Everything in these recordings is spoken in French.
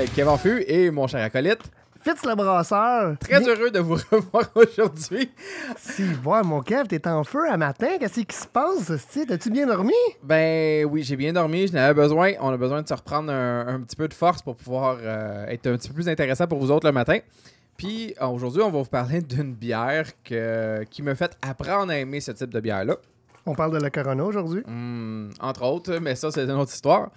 Euh, Kevin Fu et mon cher acolyte. Fitz le brasseur. Très heureux de vous revoir aujourd'hui. Si, bon, mon Kev, t'es en feu à matin. Qu'est-ce qui se passe, T'as-tu bien dormi? Ben oui, j'ai bien dormi. Je n'avais besoin. On a besoin de se reprendre un, petit peu de force pour pouvoir euh, être un petit peu plus intéressant pour vous autres le matin. Puis euh, aujourd'hui, on va vous parler d'une bière que, qui me fait apprendre à aimer ce type de bière-là. On parle de la Corona aujourd'hui? Hmm, entre autres, mais ça, c'est une autre histoire.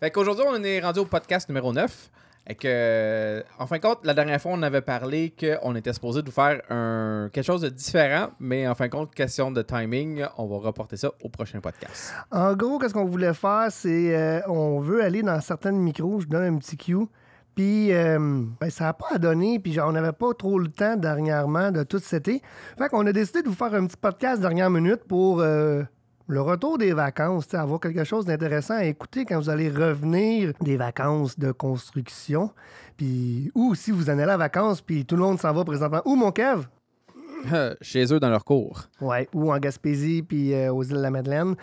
Fait qu'aujourd'hui, on est rendu au podcast numéro 9. Et que, en fin de compte, la dernière fois, on avait parlé qu'on était supposé de vous faire un, quelque chose de différent, mais en fin de compte, question de timing, on va reporter ça au prochain podcast. En gros, qu'est-ce qu'on voulait faire, c'est euh, on veut aller dans certaines micros, je vous donne un petit cue, puis euh, ben, ça n'a pas à donner, puis genre, on n'avait pas trop le temps dernièrement de tout cet Fait qu'on a décidé de vous faire un petit podcast dernière minute pour... Euh, le retour des vacances, avoir quelque chose d'intéressant à écouter quand vous allez revenir des vacances de construction. Puis, ou si vous en allez à vacances, puis tout le monde s'en va présentement. Où, mon Kev? chez eux dans leur cours. Ouais, ou en Gaspésie puis euh, aux îles de la Madeleine.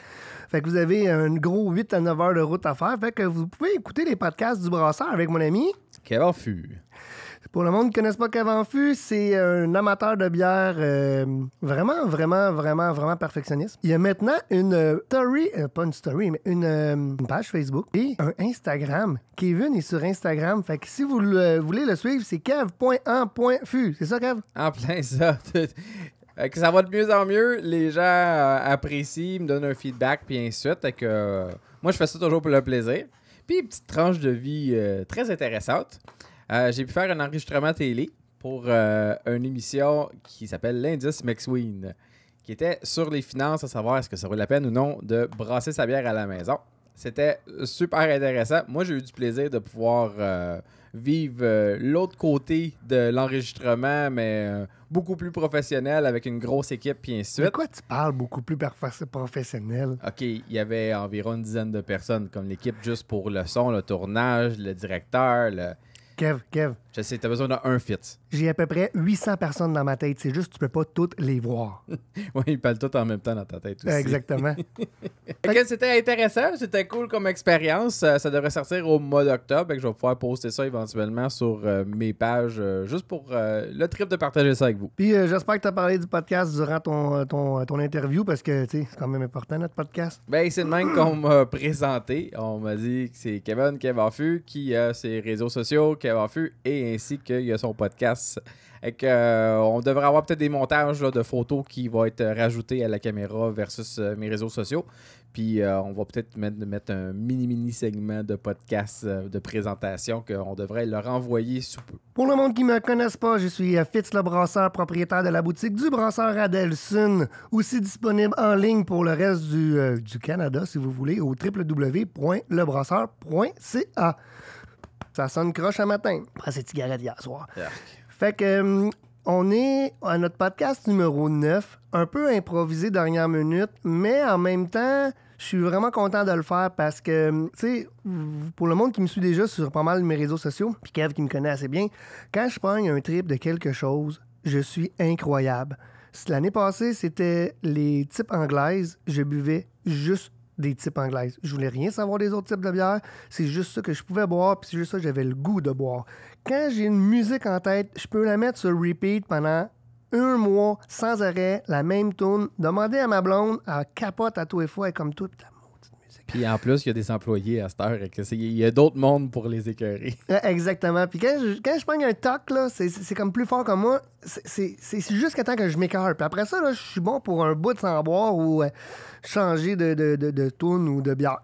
Fait que vous avez un gros 8 à 9 heures de route à faire. Fait que vous pouvez écouter les podcasts du brasseur avec mon ami. Kev en pour le monde qui ne connaisse pas Kevin Fu, c'est euh, un amateur de bière euh, vraiment, vraiment, vraiment, vraiment perfectionniste. Il y a maintenant une euh, story, pas une story, mais une, page Facebook et un Instagram. Kevin est sur Instagram. Fait que si vous voulez le suivre, c'est kev.an.fu. C'est ça, Kev? En plein ça. que ça va de mieux en mieux. Les gens apprécient, me donnent un feedback, puis ensuite, que, moi, je fais ça toujours pour le plaisir. Puis, une petite tranche de vie très intéressante. Euh, j'ai pu faire un enregistrement télé pour euh, une émission qui s'appelle L'Indice McSween, qui était sur les finances, à savoir est-ce que ça vaut la peine ou non de brasser sa bière à la maison. C'était super intéressant. Moi, j'ai eu du plaisir de pouvoir euh, vivre l'autre côté de l'enregistrement, mais beaucoup plus professionnel, avec une grosse équipe, puis ainsi De quoi tu parles, beaucoup plus professionnel? OK, il y avait environ une dizaine de personnes comme l'équipe, juste pour le son, le tournage, le directeur, le Give, give. Je sais, t'as besoin d'un fit. J'ai à peu près 800 personnes dans ma tête. C'est juste tu peux pas toutes les voir. oui, ils parlent toutes en même temps dans ta tête aussi. Exactement. c'était intéressant. C'était cool comme expérience. Euh, ça, devrait sortir au mois d'octobre. et que Je vais pouvoir poster ça éventuellement sur euh, mes pages euh, juste pour le trip de partager ça avec vous. Puis j'espère que tu as parlé du podcast durant ton, ton, interview parce que c'est quand même important notre podcast. Ben, c'est le même qu'on m'a présenté. On m'a dit que c'est Kevin Kevafu qui a ses réseaux sociaux, Kevafu et ainsi qu'il y a son podcast. et que euh, on devrait avoir peut-être des montages de photos qui vont être euh, rajoutés à la caméra versus euh, mes réseaux sociaux. Puis on va peut-être mettre, un mini-mini segment de podcast de présentation qu'on devrait leur envoyer sous peu. Pour le monde qui ne me connaisse pas, je suis Fitz le Brasseur, propriétaire de la boutique du Brasseur Adelson, aussi disponible en ligne pour le reste du, du Canada, si vous voulez, au www.lebrasseur.ca. Ça sonne croche un matin. Après, c'est cigarettes hier soir. Fait que, euh, on est à notre podcast numéro 9, un peu improvisé dernière minute, mais en même temps, je suis vraiment content de le faire parce que, euh, tu sais, pour le monde qui me suit déjà sur pas mal de mes réseaux sociaux, puis Kev qui me connaît assez bien, quand je prends un trip de quelque chose, je suis incroyable. L'année passée, c'était les types anglaises. Je buvais juste des types anglaises. Je voulais rien savoir des autres types de bières. C'est juste ça que je pouvais boire, puis c'est juste ça que j'avais le goût de boire. Quand j'ai une musique en tête, je peux la mettre sur repeat pendant un mois, sans arrêt, la même tune. demander à ma blonde, à capote à tous les fois, et comme tout, puis en plus, il y a des employés à cette heure. Il y a d'autres mondes pour les écœurer. Eh, exactement. Puis quand je, prends un toc, c'est, comme plus fort que moi. C'est, juste temps que je m'écœure. Puis après ça, je suis bon pour un bout de sans boire ou euh, changer de, de, ou de bière.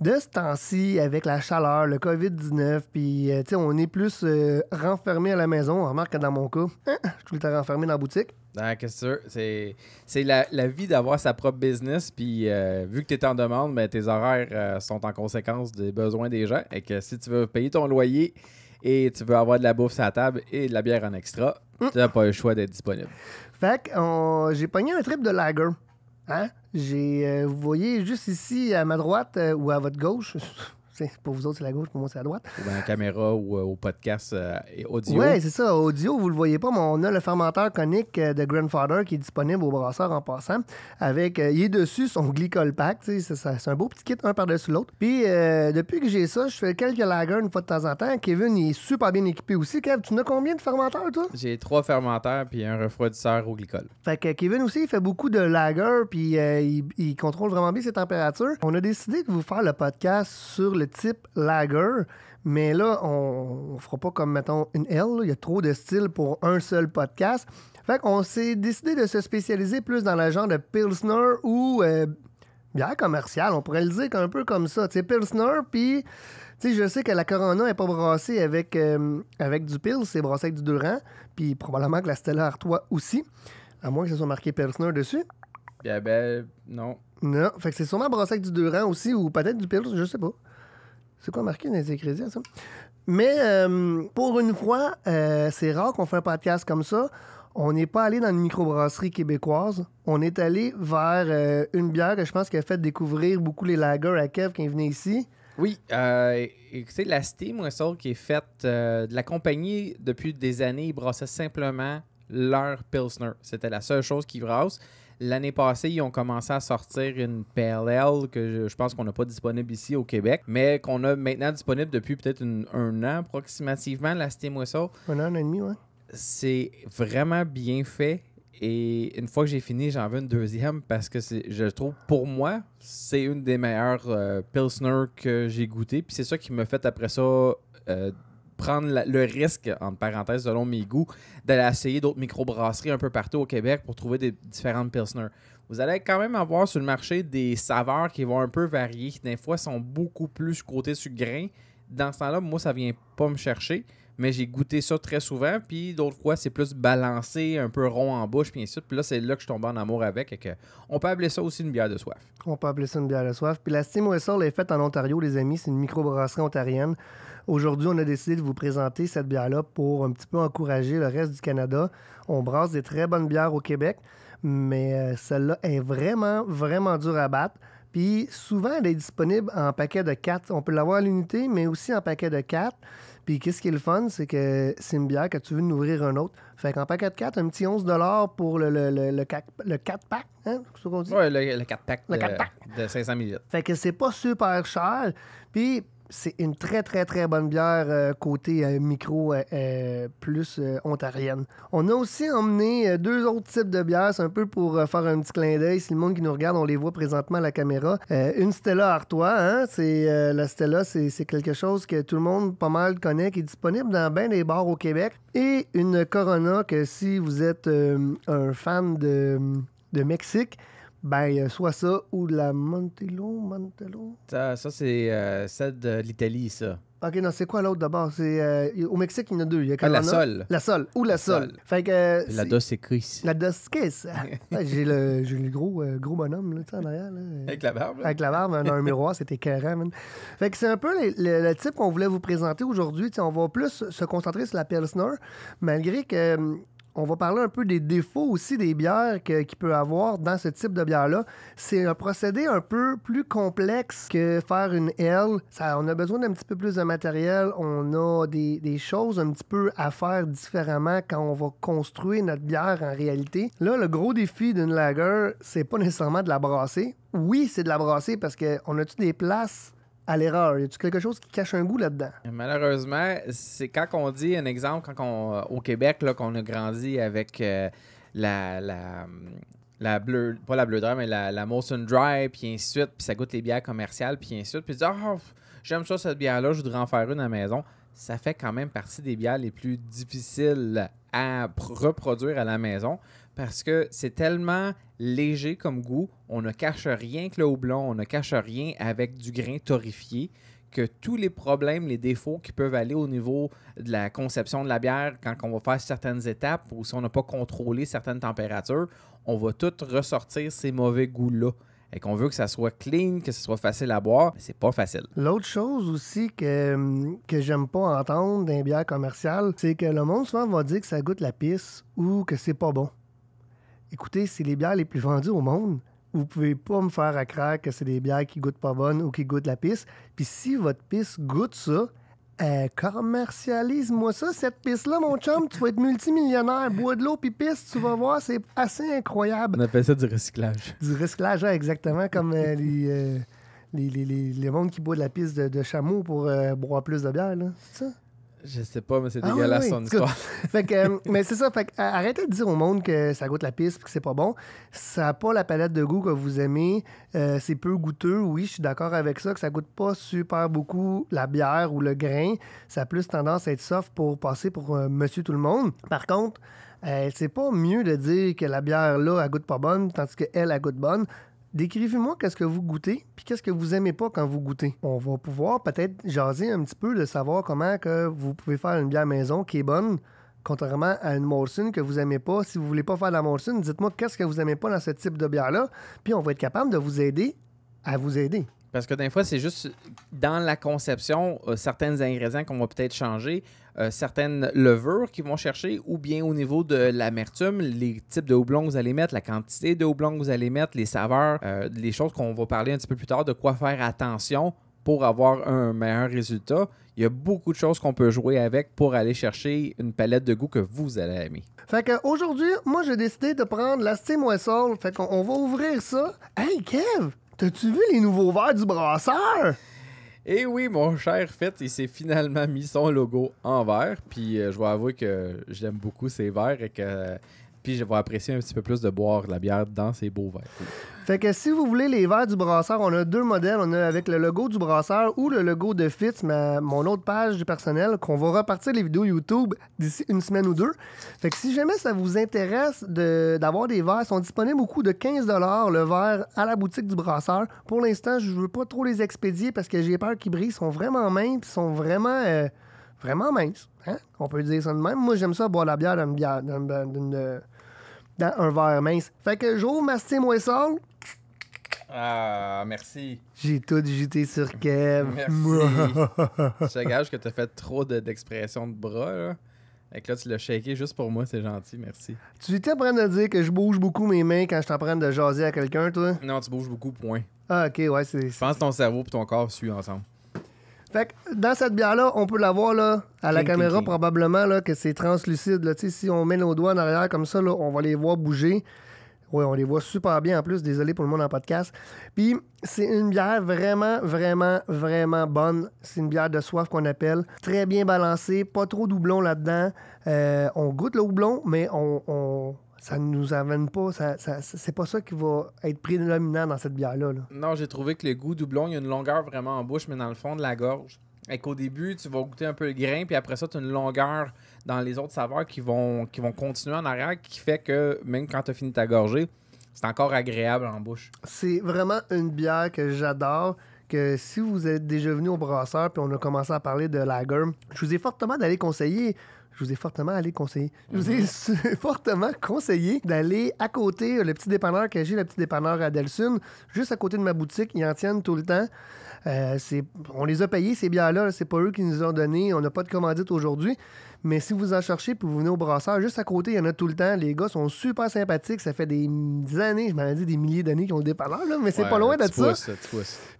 De ce temps-ci, avec la chaleur, le COVID-19, puis euh, on est plus euh, renfermé à la maison. On remarque que dans mon cas, hein, je suis tout le temps renfermé dans la boutique. Ah, c'est C'est la, vie d'avoir sa propre business. Puis euh, vu que tu es en demande, mais tes horaires euh, sont en conséquence des besoins des gens. Et que si tu veux payer ton loyer et tu veux avoir de la bouffe à la table et de la bière en extra, mm. tu n'as pas le choix d'être disponible. Fait que j'ai pogné un trip de lager. Hein? J'ai, euh, vous voyez juste ici à ma droite ou à votre gauche. pour vous autres, c'est la gauche, pour moi, c'est la droite. Ou dans la caméra ou euh, au podcast euh, audio. Oui, c'est ça. Audio, vous le voyez pas, mais on a le fermenteur conique euh, de Grandfather qui est disponible au brasseur en passant. Avec, il est dessus son glycol pack. C'est un beau petit kit, un par-dessus l'autre. Puis, depuis que j'ai ça, je fais quelques lagers une fois de temps en temps. Kevin, il est super bien équipé aussi. Kev, tu en as combien de fermenteurs, toi? J'ai trois fermenteurs puis un refroidisseur au glycol. Fait que Kevin aussi, il fait beaucoup de lagers puis il, contrôle vraiment bien ses températures. On a décidé de vous faire le podcast sur le type lager, mais là, on ne fera pas comme, mettons, une L. Il y a trop de styles pour un seul podcast. Fait qu'on s'est décidé de se spécialiser plus dans le genre de Pilsner ou euh, bien commercial, On pourrait le dire un peu comme ça. Tu sais, Pilsner, puis... Tu je sais que la Corona n'est pas brassée avec, euh, avec du Pils, c'est brassé avec du Durand, puis probablement que la Stella Artois aussi, à moins que ce soit marqué Pilsner dessus. Bien, eh ben, non. Non, fait que c'est sûrement brassé avec du Durand aussi, ou peut-être du Pils, je sais pas. C'est quoi marqué dans les ça? Mais euh, pour une fois, euh, c'est rare qu'on fait un podcast comme ça. On n'est pas allé dans une microbrasserie québécoise. On est allé vers euh, une bière que je pense qu'elle a fait découvrir beaucoup les lagers à Kev qui venait venaient ici. Oui, écoutez, la Steam ça, qui est faite de la compagnie depuis des années, ils brassaient simplement leur Pilsner. C'était la seule chose qu'ils brassent. L'année passée, ils ont commencé à sortir une PLL que je, pense qu'on n'a pas disponible ici au Québec, mais qu'on a maintenant disponible depuis peut-être un an approximativement, la Steam Whistle. Un an, et demi, ouais. C'est vraiment bien fait. Et une fois que j'ai fini, j'en veux une deuxième parce que je trouve, pour moi, c'est une des meilleures euh, Pilsner que j'ai goûté. Puis c'est ça qui me fait après ça euh, prendre le risque, entre parenthèses, selon mes goûts, d'aller essayer d'autres microbrasseries un peu partout au Québec pour trouver des différentes Pilsner. Vous allez quand même avoir sur le marché des saveurs qui vont un peu varier, qui des fois sont beaucoup plus côté sur grain. Dans ce temps-là, moi, ça vient pas me chercher mais j'ai goûté ça très souvent. Puis d'autres fois, c'est plus balancé, un peu rond en bouche, puis ainsi de Puis là, c'est là que je tombe en amour avec. on peut appeler ça aussi une bière de soif. On peut appeler ça une bière de soif. Puis la Steam Whistle est faite en Ontario, les amis. C'est une microbrasserie ontarienne. Aujourd'hui, on a décidé de vous présenter cette bière-là pour un petit peu encourager le reste du Canada. On brasse des très bonnes bières au Québec, mais euh, celle-là est vraiment, vraiment dure à battre. Puis souvent, elle est disponible en paquet de 4. On peut l'avoir à l'unité, mais aussi en paquet de 4. Puis qu'est-ce qui est le fun, c'est que c'est une bière que tu veux nous ouvrir un autre. Fait qu'en paquet de 4, un petit 11 pour le, le, le, 4, pack, hein? C'est ce qu'on dit? Oui, le, 4 pack. Le 4 pack. De 500 ml. Fait que c'est pas super cher. Puis c'est une très, très, très bonne bière euh, côté euh, micro euh, plus ontarienne. On a aussi emmené deux autres types de bières. C'est un peu pour faire un petit clin d'œil. Si le monde qui nous regarde, on les voit présentement à la caméra. une Stella Artois, hein, c'est, la Stella, c'est, quelque chose que tout le monde pas mal connaît, qui est disponible dans bien des bars au Québec. Et une Corona que si vous êtes un fan de Mexique, ben, soit ça ou de la Montello, Mantello Ça, c'est euh, ça de l'Italie, ça. OK, non, c'est quoi l'autre d'abord? C'est euh, au Mexique, il y en a deux. Ah, la sol. La sol. Ou la, sol. Fait que, euh, la dos Chris La dos ah, J'ai le, le gros, euh, gros bonhomme là, en arrière. Avec la barbe. Avec la barbe, a un miroir, c'était carrément, Man. Fait que c'est un peu le, type qu'on voulait vous présenter aujourd'hui. On va plus se concentrer sur la Pilsner, malgré que hum, on va parler un peu des défauts aussi des bières qu'il peut avoir dans ce type de bière-là. C'est un procédé un peu plus complexe que faire une L. Ça, on a besoin d'un petit peu plus de matériel. On a des, choses un petit peu à faire différemment quand on va construire notre bière en réalité. Là, le gros défi d'une lager, c'est pas nécessairement de la brasser. Oui, c'est de la brasser parce qu'on a toutes des places à l'erreur? Y a-tu quelque chose qui cache un goût là-dedans? Malheureusement, c'est quand on dit un exemple, quand on, euh, au Québec, là, qu'on a grandi avec euh, la, la, pas la mais la, Dry, puis ensuite, puis ça goûte les bières commerciales, puis ensuite, puis dis, Ah, j'aime ça cette bière-là, je voudrais en faire une à la maison. Ça fait quand même partie des bières les plus difficiles à reproduire à la maison parce que c'est tellement léger comme goût, on ne cache rien que le houblon, on ne cache rien avec du grain torréfié que tous les problèmes, les défauts qui peuvent aller au niveau de la conception de la bière quand on va faire certaines étapes ou si on n'a pas contrôlé certaines températures, on va tout ressortir ces mauvais goûts-là et qu'on veut que ça soit clean, que ce soit facile à boire, c'est pas facile. L'autre chose aussi que, hum, que j'aime pas entendre d'un bière commerciale, c'est que le monde souvent va dire que ça goûte la pisse ou que c'est pas bon écoutez, c'est les bières les plus vendues au monde. Vous pouvez pas me faire à que c'est des bières qui goûtent pas bonnes ou qui goûtent la pisse. Puis si votre pisse goûte ça, euh, commercialise-moi ça, cette pisse là mon chum. Tu vas être multimillionnaire. Bois de l'eau puis pisse, tu vas voir, c'est assez incroyable. On appelle ça du recyclage. Du recyclage, exactement, comme euh, euh, les, mondes qui boivent de la pisse de, chameau pour boire plus de bière, là. C'est ça? Je sais pas, mais c'est ah dégueulasse son histoire. Euh, mais c'est ça. Fait arrêtez de dire au monde que ça goûte la pisse et que c'est pas bon. Ça n'a pas la palette de goût que vous aimez. Euh, c'est peu goûteux. Oui, je suis d'accord avec ça, que ça goûte pas super beaucoup la bière ou le grain. Ça a plus tendance à être soft pour passer pour euh, monsieur tout le monde. Par contre, c'est pas mieux de dire que la bière là, elle goûte pas bonne, tandis qu'elle, elle, elle goûte bonne Décrivez-moi qu'est-ce que vous goûtez, puis qu'est-ce que vous aimez pas quand vous goûtez. On va pouvoir peut-être jaser un petit peu de savoir comment que vous pouvez faire une bière maison qui est bonne, contrairement à une Morsune que vous aimez pas. Si vous voulez pas faire la Morsune, dites-moi qu'est-ce que vous aimez pas dans ce type de bière-là, puis on va être capable de vous aider à vous aider. Parce que des fois, c'est juste dans la conception, euh, certains ingrédients qu'on va peut-être changer, euh, certaines levures qu'ils vont chercher ou bien au niveau de l'amertume, les types de houblon que vous allez mettre, la quantité de houblon que vous allez mettre, les saveurs, euh, les choses qu'on va parler un petit peu plus tard, de quoi faire attention pour avoir un meilleur résultat. Il y a beaucoup de choses qu'on peut jouer avec pour aller chercher une palette de goût que vous allez aimer. Fait qu'aujourd'hui, moi, j'ai décidé de prendre la Fait qu'on va ouvrir ça. Hey, Kev, t'as-tu vu les nouveaux verres du brasseur? Et oui, mon cher Fett, il s'est finalement mis son logo en vert. Puis euh, je vais avouer que j'aime beaucoup ces verts et que puis je vais apprécier un petit peu plus de boire de la bière dans ces beaux verres. Fait que si vous voulez les verres du brasseur, on a deux modèles. On a avec le logo du brasseur ou le logo de Fitz, mon autre page du personnel, qu'on va repartir les vidéos YouTube d'ici une semaine ou deux. Fait que si jamais ça vous intéresse d'avoir des verres, ils sont disponibles au coût de 15 le verre à la boutique du brasseur. Pour l'instant, je veux pas trop les expédier parce que j'ai peur qu'ils brillent. Ils sont vraiment minces, ils sont vraiment, euh, vraiment minces. Hein? On peut dire ça de même. Moi, j'aime ça boire la bière d'une bière, euh, dans un verre mince. Fait que j'ouvre ma Steam Ah, merci. J'ai tout jeté sur Kev. Merci. Je te gage que t'as fait trop d'expressions de, de, bras, là. Et que là, tu l'as shaké juste pour moi, c'est gentil, merci. Tu étais en train de dire que je bouge beaucoup mes mains quand je t'apprends de jaser à quelqu'un, toi? Non, tu bouges beaucoup, point. Ah, ok, ouais, c'est. Je pense ton cerveau et ton corps suivent ensemble. Fait que dans cette bière-là, on peut la voir à la caméra probablement là, que c'est translucide. Là. Si on met nos doigts en arrière comme ça, on va les voir bouger. Oui, on les voit super bien en plus. Désolé pour le monde en podcast. Puis c'est une bière vraiment, vraiment, vraiment bonne. C'est une bière de soif qu'on appelle. Très bien balancée, pas trop de là-dedans. Euh, on goûte le houblon, mais on ça ne nous amène pas. Ça, ça c'est pas ça qui va être prédominant dans cette bière-là. Non, j'ai trouvé que le goût doublon, il y a une longueur vraiment en bouche, mais dans le fond de la gorge. Et qu'au début, tu vas goûter un peu le grain, puis après ça, tu as une longueur dans les autres saveurs qui vont, qui vont continuer en arrière, qui fait que même quand tu as fini ta gorgée, c'est encore agréable en bouche. C'est vraiment une bière que j'adore. Que si vous êtes déjà venu au brasseur, puis on a commencé à parler de lager, je vous ai fortement d'aller conseiller je vous ai fortement allé conseiller. Je vous ai mhm. fortement conseillé d'aller à côté, euh, le petit dépanneur que j'ai, le petit dépanneur à Delsun, juste à côté de ma boutique. Ils en tiennent tout le temps. Euh, on les a payés, ces bières-là. C'est pas eux qui nous ont donné. On n'a pas de commandite aujourd'hui. Mais si vous en cherchez puis vous venez au brasseur, juste à côté, il y en a tout le temps. Les gars sont super sympathiques. Ça fait des, années, je m'en ai dit des milliers d'années qu'ils ont le dépanneur, là, mais c'est pas loin de ça.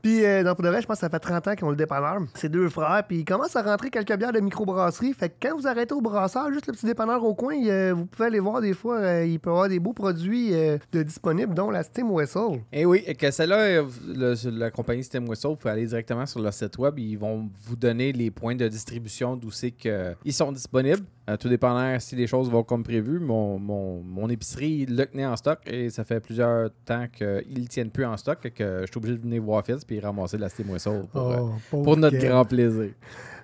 Puis, dans euh, pour de vrai, je pense que ça fait 30 ans qu'ils ont le dépanneur. C'est deux frères, puis ils commencent à rentrer quelques bières de microbrasserie. Fait que quand vous arrêtez au brasseur, juste le petit dépanneur au coin, euh, vous pouvez aller voir des fois, euh, il peut avoir des beaux produits de disponibles, dont la Steam Whistle. Eh oui, que celle-là, la compagnie Steam Whistle, vous pouvez aller directement sur leur site web. Ils vont vous donner les points de distribution d'où c'est qu'ils sont disponibles euh, tout dépendant si les choses vont comme prévu. Mon, mon, épicerie le tenait en stock et ça fait plusieurs temps qu'ils ne tiennent plus en stock que je suis obligé de venir voir Fils puis ramasser de la Steam pour, oh, euh, pour notre grand plaisir.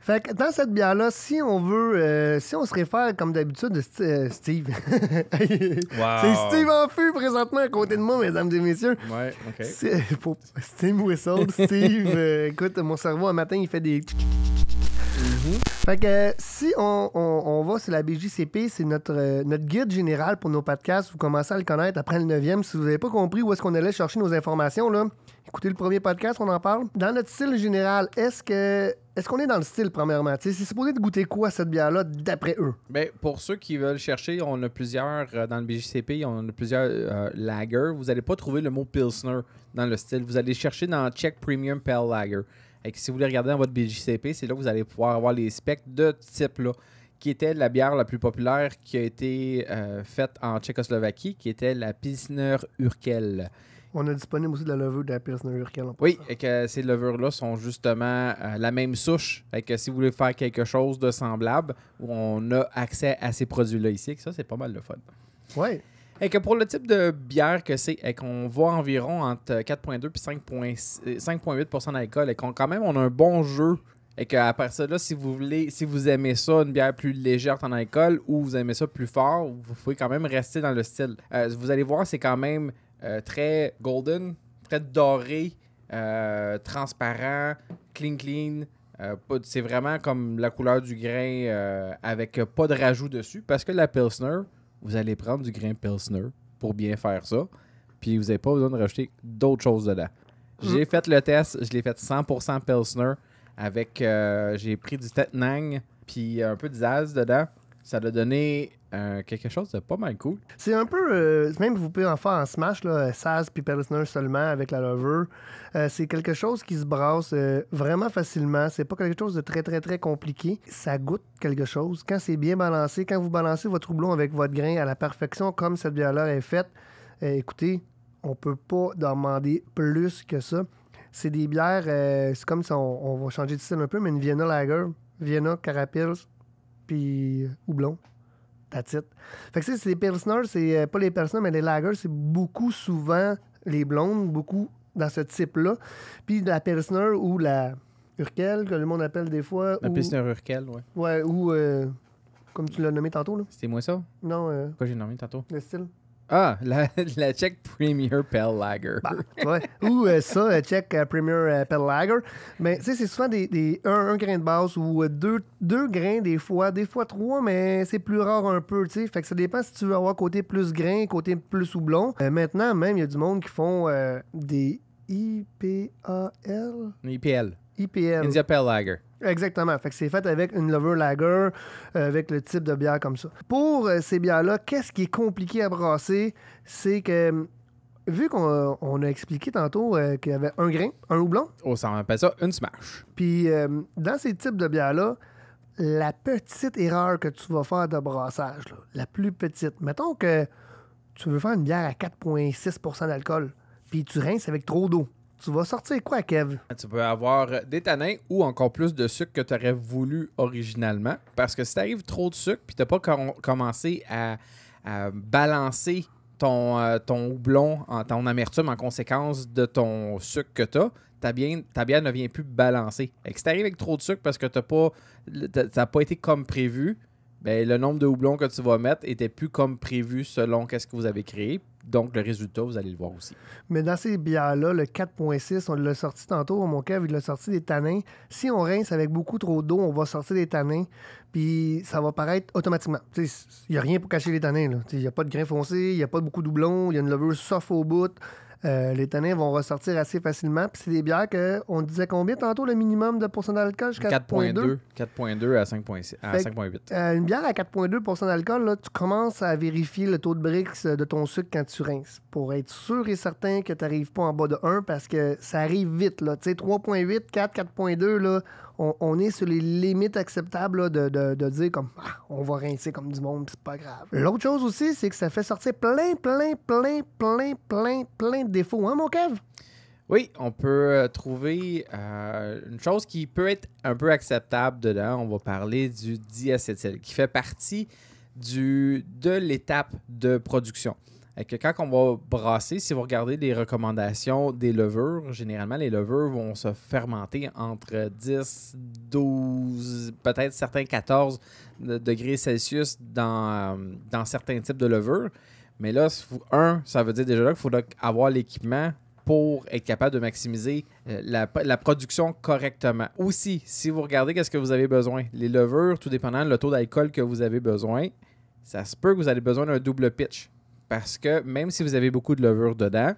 Fait que dans cette bière-là, si on veut, euh, si on se réfère comme d'habitude Steve. C'est Steve en feu présentement à côté de moi, mesdames et messieurs. Ouais, ok. Steve Whistle, Steve. écoute, mon cerveau, un matin, il fait des. Fait que euh, si on, va sur la BJCP, c'est notre, euh, notre guide général pour nos podcasts. Vous commencez à le connaître après le 9e. Si vous n'avez pas compris où est-ce qu'on allait chercher nos informations, là, écoutez le premier podcast, on en parle. Dans notre style général, est-ce que est-ce qu'on est dans le style, premièrement? C'est supposé de goûter quoi, cette bière-là, d'après eux? Ben, pour ceux qui veulent chercher, on a plusieurs euh, dans le BJCP, on a plusieurs lagers. Vous n'allez pas trouver le mot Pilsner dans le style. Vous allez chercher dans Czech Premium Pale Lager si vous voulez regarder dans votre BJCP, c'est là que vous allez pouvoir avoir les specs de type là, qui était la bière la plus populaire qui a été euh, faite en Tchécoslovaquie, qui était la Pilsner Urkel. On a disponible aussi de la levure de la Pilsner Urkel. oui, et que ces levures-là sont justement euh, la même souche. Et que si vous voulez faire quelque chose de semblable, où on a accès à ces produits-là ici. que ça, c'est pas mal de fun. Oui. Et que pour le type de bière que c'est, et qu'on voit environ entre 4,2 et 5,8 d'alcool, et qu'on quand même on a un bon jeu et qu'à partir de là, si vous voulez, si vous aimez ça, une bière plus légère en alcool ou vous aimez ça plus fort, vous pouvez quand même rester dans le style. Euh, vous allez voir, c'est quand même euh, très golden, très doré, euh, transparent, clean clean. c'est vraiment comme la couleur du grain avec pas de rajout dessus parce que la Pilsner, vous allez prendre du grain Pilsner pour bien faire ça, puis vous n'avez pas besoin de rajouter d'autres choses dedans. Mm. J'ai fait le test, je l'ai fait 100% Pilsner avec. Euh, j'ai pris du Tetnang, puis un peu de Zaz dedans ça a donné euh, quelque chose de pas mal cool. C'est un peu, euh, même vous pouvez en faire en Smash, là, Saz puis Pilsner seulement avec la Lover. Euh, c'est quelque chose qui se brasse vraiment facilement. C'est pas quelque chose de très, très, très compliqué. Ça goûte quelque chose. Quand c'est bien balancé, quand vous balancez votre houblon avec votre grain à la perfection, comme cette bière-là est faite, écoutez, on peut pas demander plus que ça. C'est des bières, c'est comme si on, on va changer de style un peu, mais une Vienna Lager, Vienna Carapils, puis euh, blond, ta it. Fait que c'est les pilsners, c'est euh, pas les pilsners, mais les lagers, c'est beaucoup souvent les blondes, beaucoup dans ce type-là. Puis la pilsner ou la Urkel, que le monde appelle des fois. La ou... Urkel, ouais. Ouais, ou euh, comme tu l'as nommé tantôt. là. C'était moi ça? Non. Euh... j'ai nommé tantôt? Le style. Ah, la, Czech Premier Pale Lager. Bah, ouais. Ou euh, ça, la euh, Czech euh, Premier Pale Lager. Mais tu sais, c'est souvent des, des un, grain de base ou deux, deux grains des fois, des fois trois, mais c'est plus rare un peu, tu sais. Fait que ça dépend si tu veux avoir côté plus grain, côté plus houblon. maintenant, même, il y a du monde qui font des IPAL. IPL. IPL. India Pale Lager. Exactement. Fait que c'est fait avec une lover lager, euh, avec le type de bière comme ça. Pour euh, ces bières-là, qu'est-ce qui est compliqué à brasser? C'est que euh, vu qu'on a expliqué tantôt qu'il y avait un grain, un houblon. On oh, ça, on appelle ça une smash. Puis dans ces types de bières-là, la petite erreur que tu vas faire de brassage, la plus petite, mettons que tu veux faire une bière à 4,6 d'alcool, puis tu rinces avec trop d'eau tu vas sortir quoi, Kev? Tu peux avoir des tanins ou encore plus de sucre que tu aurais voulu originalement. Parce que si tu t'arrives trop de sucre puis n'as pas commencé à, balancer ton, euh, ton houblon, en, ton amertume en conséquence de ton sucre que tu as, bière, ta bière ne vient plus balancer. Et si t'arrives avec trop de sucre parce que t'as pas, pas été comme prévu, ben, le nombre de houblons que tu vas mettre était plus comme prévu selon qu'est-ce que vous avez créé. Donc, le résultat, vous allez le voir aussi. Mais dans ces bières-là, le 4.6, on l'a sorti tantôt, mon vu il l'a sorti des tanins. Si on rince avec beaucoup trop d'eau, on va sortir des tanins, puis ça va paraître automatiquement. Il n'y a rien pour cacher les tanins. Il n'y a pas de grains foncés, il n'y a pas beaucoup de doublons, il y a une levure sauf au bout. Euh, les tanins vont ressortir assez facilement. Puis c'est des bières que on disait combien tantôt le minimum de pourcentage d'alcool jusqu'à 4.2 4.2 à 5.8. Euh, une bière à 4.2 d'alcool, tu commences à vérifier le taux de brix de ton sucre quand tu rinces pour être sûr et certain que tu n'arrives pas en bas de 1 parce que ça arrive vite. Tu 3.8, 4, 4.2, là, on, est sur les limites acceptables de, dire comme ah, on va rincer comme du monde, c'est pas grave. L'autre chose aussi, c'est que ça fait sortir plein, plein, plein, plein, plein, plein de défauts, hein, mon Kev? Oui, on peut euh, trouver euh, une chose qui peut être un peu acceptable dedans. On va parler du diacétyl, qui fait partie de l'étape de production que quand on va brasser, si vous regardez les recommandations des levures, généralement, les levures vont se fermenter entre 10, 12, peut-être certains 14 degrés Celsius dans, euh, dans certains types de levures. Mais là, un, ça veut dire déjà qu'il faut avoir l'équipement pour être capable de maximiser euh, la, production correctement. Aussi, si vous regardez qu'est-ce que vous avez besoin, les levures, tout dépendant le taux d'alcool que vous avez besoin, ça se peut que vous avez besoin d'un double pitch parce que même si vous avez beaucoup de levure dedans,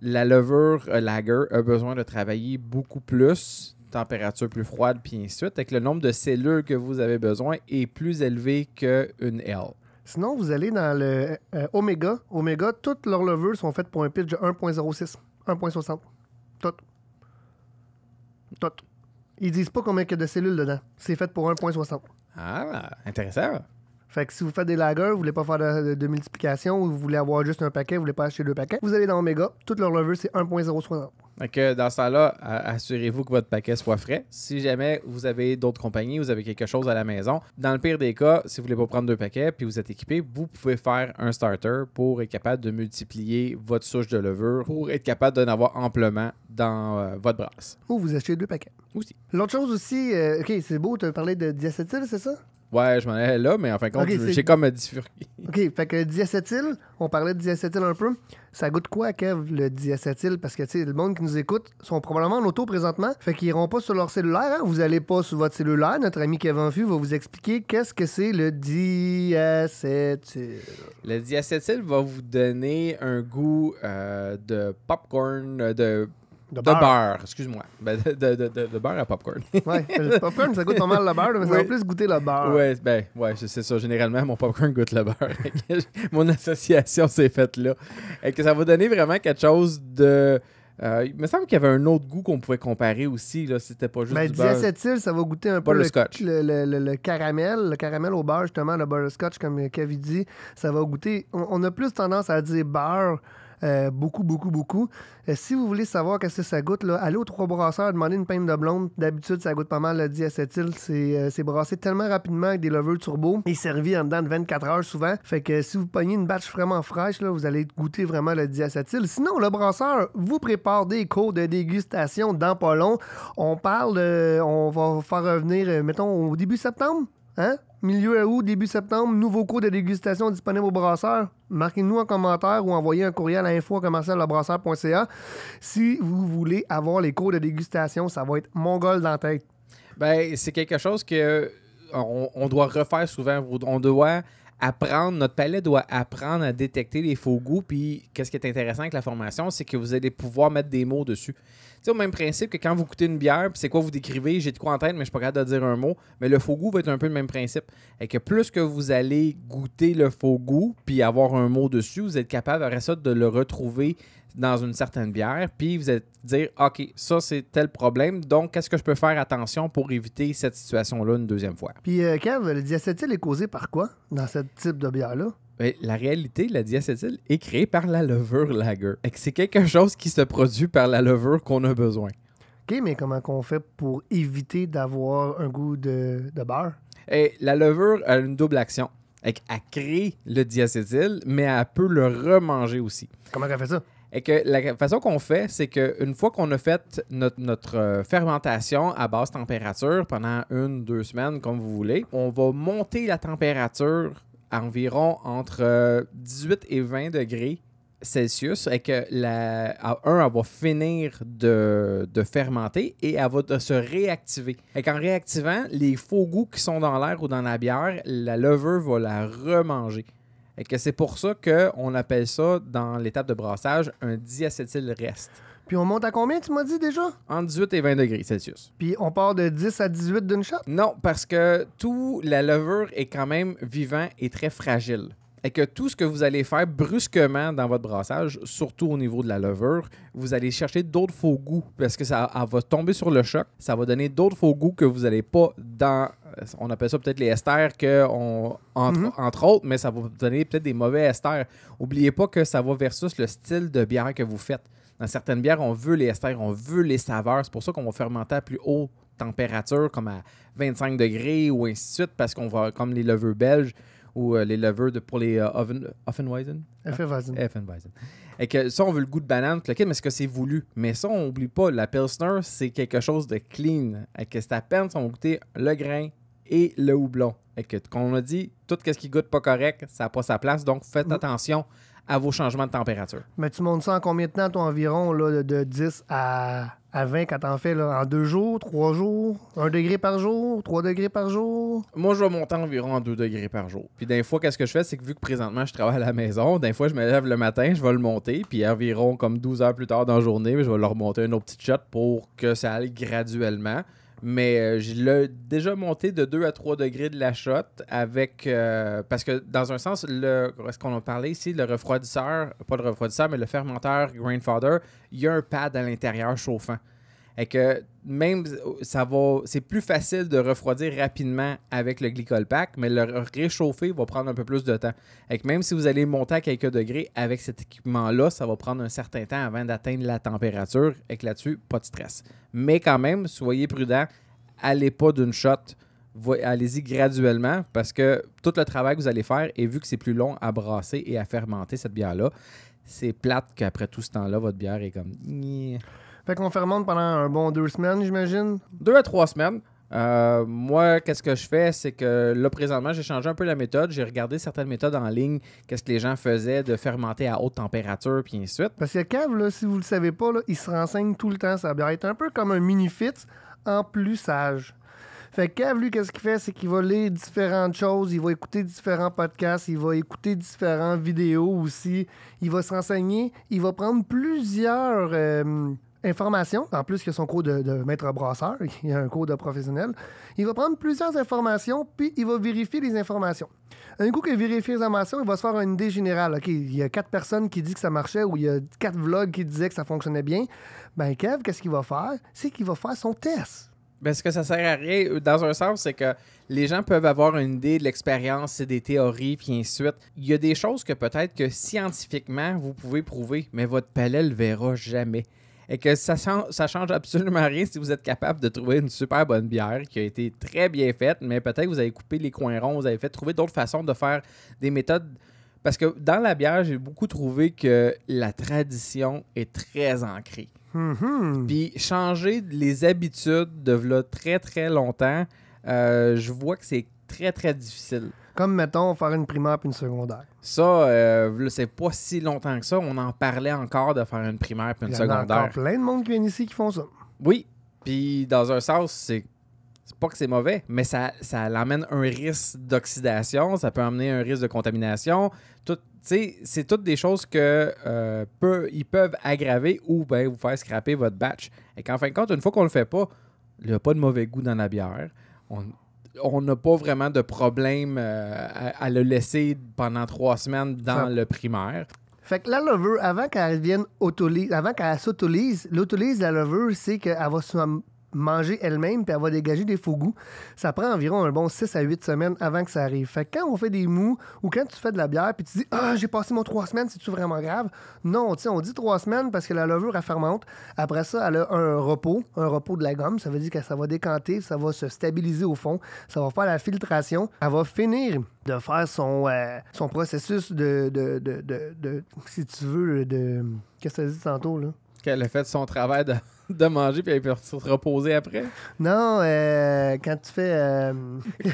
la levure euh, lager a besoin de travailler beaucoup plus, température plus froide, puis ainsi de suite. Avec le nombre de cellules que vous avez besoin est plus élevé qu'une L. Sinon, vous allez dans le euh, Omega. Omega, toutes leurs levures sont faites pour un pitch de 1.06, 1.60. Tout. Toutes. Ils disent pas combien il y a de cellules dedans. C'est fait pour 1.60. Ah, intéressant. Fait que si vous faites des lagers, vous voulez pas faire de, multiplication ou vous voulez avoir juste un paquet, vous voulez pas acheter deux paquets, vous allez dans Omega. Tout leur lever, c'est 1.060. Donc, dans ce temps-là, assurez-vous que votre paquet soit frais. Si jamais vous avez d'autres compagnies, vous avez quelque chose à la maison, dans le pire des cas, si vous voulez pas prendre deux paquets puis vous êtes équipé, vous pouvez faire un starter pour être capable de multiplier votre souche de levure pour être capable d'en avoir amplement dans euh, votre brasse. Ou vous achetez deux paquets. Aussi. L'autre chose aussi, euh, OK, c'est beau, tu as parlé de diacétyl, c'est ça? Ouais, je m'en allais là, mais en fin de compte, j'ai comme un bifurqué. OK, fait que le diacétyl, on parlait de diacétyl un peu. Ça goûte quoi, Kev, le diacétyl? Parce que, tu sais, le monde qui nous écoute sont probablement en auto présentement. Fait qu'ils iront pas sur leur cellulaire. Hein? Vous allez pas sur votre cellulaire. Notre ami Kevin Fu va vous expliquer qu'est-ce que c'est le diacétyl. Le diacétyl va vous donner un goût euh, de popcorn, euh, de de, beurre. excuse-moi. Ben, de, de, de, beurre à popcorn. ouais, le popcorn, ça goûte pas mal le beurre, mais ça va plus goûter le beurre. Oui, ben, ouais, c'est ça. Généralement, mon popcorn goûte le beurre. mon association s'est faite là. Et que ça va donner vraiment quelque chose de. Euh, il me semble qu'il y avait un autre goût qu'on pouvait comparer aussi. Là, c'était pas juste. Ben, du beurre. ça va goûter un peu le, Le, le, caramel, le caramel au beurre, justement, le beurre scotch, comme Kevin dit. Ça va goûter. on a plus tendance à dire beurre euh, beaucoup, beaucoup, beaucoup. Euh, si vous voulez savoir qu'est-ce que ça goûte, là, allez aux trois brasseurs, demandez une pinte de blonde. D'habitude, ça goûte pas mal le diacétyl. C'est euh, brassé tellement rapidement avec des levures turbo et servi en dedans de 24 heures souvent. Fait que si vous pognez une batch vraiment fraîche, là, vous allez goûter vraiment le diacétyl. Sinon, le brasseur vous prépare des cours de dégustation dans On parle, on va faire revenir, mettons, au début septembre. Hein? Milieu à août, début septembre, nouveaux cours de dégustation disponible au brasseurs. Marquez-nous en commentaire ou envoyez un courriel à info.commercialabrasseur.ca si vous voulez avoir les cours de dégustation. Ça va être mon goal dans la tête. Ben, c'est quelque chose que on, on doit refaire souvent. On doit apprendre, notre palais doit apprendre à détecter les faux goûts. Puis, qu'est-ce qui est intéressant avec la formation, c'est que vous allez pouvoir mettre des mots dessus sais, au même principe que quand vous goûtez une bière, puis c'est quoi vous décrivez, j'ai de quoi en tête, mais je suis pas capable de dire un mot. Mais le faux goût va être un peu le même principe. Et que plus que vous allez goûter le faux goût, puis avoir un mot dessus, vous êtes capable, après ça, de le retrouver dans une certaine bière, puis vous allez dire, OK, ça c'est tel problème, donc qu'est-ce que je peux faire attention pour éviter cette situation-là une deuxième fois? Puis, euh, Kev, le diacétyl est causé par quoi dans ce type de bière-là? Ben, la réalité, la diacétyl est créée par la levure lager. C'est quelque chose qui se produit par la levure qu'on a besoin. OK, mais comment qu'on fait pour éviter d'avoir un goût de, beurre? Et eh, la levure a une double action. Elle crée le diacétyl, mais elle peut le remanger aussi. Comment elle fait ça? Et que la façon qu'on fait, c'est qu'une fois qu'on a fait notre, notre, euh, fermentation à basse température pendant une, deux semaines, comme vous voulez, on va monter la température environ entre 18 euh, et 20 degrés Celsius et que la, un, elle va finir de, fermenter et elle va de se réactiver. Et qu'en réactivant, les faux goûts qui sont dans l'air ou dans la bière, la levure va la remanger. Et que c'est pour ça on appelle ça, dans l'étape de brassage, un diacétyl reste. Puis on monte à combien, tu m'as dit déjà? Entre 18 et 20 degrés Celsius. Puis on part de 10 à 18 d'une shot? Non, parce que tout la levure est quand même vivant et très fragile. Et que tout ce que vous allez faire brusquement dans votre brassage, surtout au niveau de la levure, vous allez chercher d'autres faux goûts parce que ça va tomber sur le choc. Ça va donner d'autres faux goûts que vous n'allez pas dans. On appelle ça peut-être les esters, que on, entre, mhm. entre autres, mais ça va vous donner peut-être des mauvais esters. Oubliez pas que ça va versus le style de bière que vous faites. Dans certaines bières, on veut les esters, on veut les saveurs. C'est pour ça qu'on va fermenter à plus haute température, comme à 25 degrés ou ainsi de suite, parce qu'on va, comme les leveux belges, ou euh, les levures de, pour les euh, Offenweisen. Ah, et que ça, on veut le goût de banane, le mais ce que c'est voulu. Mais ça, on n'oublie pas, la Pilsner, c'est quelque chose de clean. Et que c'est à peine si on le grain et le houblon. Et que, qu'on a dit, tout ce qui goûte pas correct, ça n'a pas sa place. Donc, faites mm. attention à vos changements de température. Mais tu montes ça en combien de temps, toi, environ, là, de 10 à, 20 quand t'en fais, là, en deux jours, trois jours, un degré par jour, trois degrés par jour? Moi, je vais monter environ en deux degrés par jour. Puis d'un fois, qu'est-ce que je fais, c'est que vu que présentement, je travaille à la maison, d'un fois, je me lève le matin, je vais le monter, puis environ comme 12 heures plus tard dans la journée, je vais leur monter une autre petit shot pour que ça aille graduellement. Mais euh, je l'ai déjà monté de 2 à 3 degrés de la shot avec. Euh, parce que, dans un sens, ce qu'on a parlé ici, le refroidisseur, pas le refroidisseur, mais le fermenteur Grandfather, il y a un pad à l'intérieur chauffant. Et que même ça va, c'est plus facile de refroidir rapidement avec le glycol pack, mais le réchauffer va prendre un peu plus de temps. Et que même si vous allez monter à quelques degrés avec cet équipement-là, ça va prendre un certain temps avant d'atteindre la température. Et que là-dessus, pas de stress. Mais quand même, soyez prudent, allez pas d'une shot. Allez-y graduellement parce que tout le travail que vous allez faire, et vu que c'est plus long à brasser et à fermenter cette bière-là, c'est plate qu'après tout ce temps-là, votre bière est comme. Fait qu'on fermente pendant un bon deux semaines, j'imagine. Deux à trois semaines. Euh, moi, qu'est-ce que je fais, c'est que là, présentement, j'ai changé un peu la méthode. J'ai regardé certaines méthodes en ligne, qu'est-ce que les gens faisaient de fermenter à haute température, puis ainsi de Parce que Cave, là, si vous le savez pas, là, il se renseigne tout le temps. Ça va être un peu comme un mini-fit en plus sage. Fait que Cave, lui, qu'est-ce qu'il fait, c'est qu'il va lire différentes choses, il va écouter différents podcasts, il va écouter différentes vidéos aussi, il va se renseigner, il va prendre plusieurs... Euh, informations, en plus que son cours de, maître brasseur, il y a un cours de professionnel, il va prendre plusieurs informations, puis il va vérifier les informations. Un coup qu'il vérifie les informations, il va se faire une idée générale. OK, il y a quatre personnes qui disent que ça marchait ou il y a quatre vlogs qui disaient que ça fonctionnait bien. Ben, Kev, qu'est-ce qu'il va faire? C'est qu'il va faire son test. Ben, ce que ça sert à rien, euh, dans un sens, c'est que les gens peuvent avoir une idée de l'expérience, des théories, puis ensuite, Il y a des choses que peut-être que scientifiquement, vous pouvez prouver, mais votre palais le verra jamais et que ça ne ça change absolument rien si vous êtes capable de trouver une super bonne bière qui a été très bien faite, mais peut-être que vous avez coupé les coins ronds, vous avez fait trouver d'autres façons de faire des méthodes. Parce que dans la bière, j'ai beaucoup trouvé que la tradition est très ancrée. Mm-hmm. Puis changer les habitudes de là très très longtemps, euh, je vois que c'est très, très difficile. Comme, mettons, faire une primaire puis une secondaire. Ça, euh, c'est pas si longtemps que ça. On en parlait encore de faire une primaire puis une secondaire. Il y a encore plein de monde qui viennent ici qui font ça. Oui. Puis, dans un sens, c'est pas que c'est mauvais, mais ça, ça l'amène un risque d'oxydation, ça peut amener un risque de contamination. Tout, c'est toutes des choses que euh, ils peuvent aggraver ou ben, vous faire scraper votre batch. Et qu'en fin de compte, une fois qu'on le fait pas, il n'y a pas de mauvais goût dans la bière. On, on n'a pas vraiment de problème euh, à, le laisser pendant trois semaines dans le primaire. Fait que la lover, avant qu'elle autolise, avant qu'elle s'autolise, l'autolise de la lover, c'est qu'elle va se manger elle-même, puis elle va dégager des faux goûts. Ça prend environ un bon 6 à 8 semaines avant que ça arrive. Fait que quand on fait des mous ou quand tu fais de la bière, puis tu dis Ah, j'ai passé mon 3 semaines, c'est-tu vraiment grave Non, tu on dit 3 semaines parce que la levure, elle fermente. Après ça, elle a un repos, un repos de la gomme. Ça veut dire que ça va décanter, ça va se stabiliser au fond, ça va faire la filtration. Elle va finir de faire son, euh, son processus de, de, de, de, Si tu veux, de. Qu'est-ce que ça dit tantôt, là Qu'elle a fait son travail de de manger puis elle peut se reposer après? Non, euh, quand tu fais. Euh,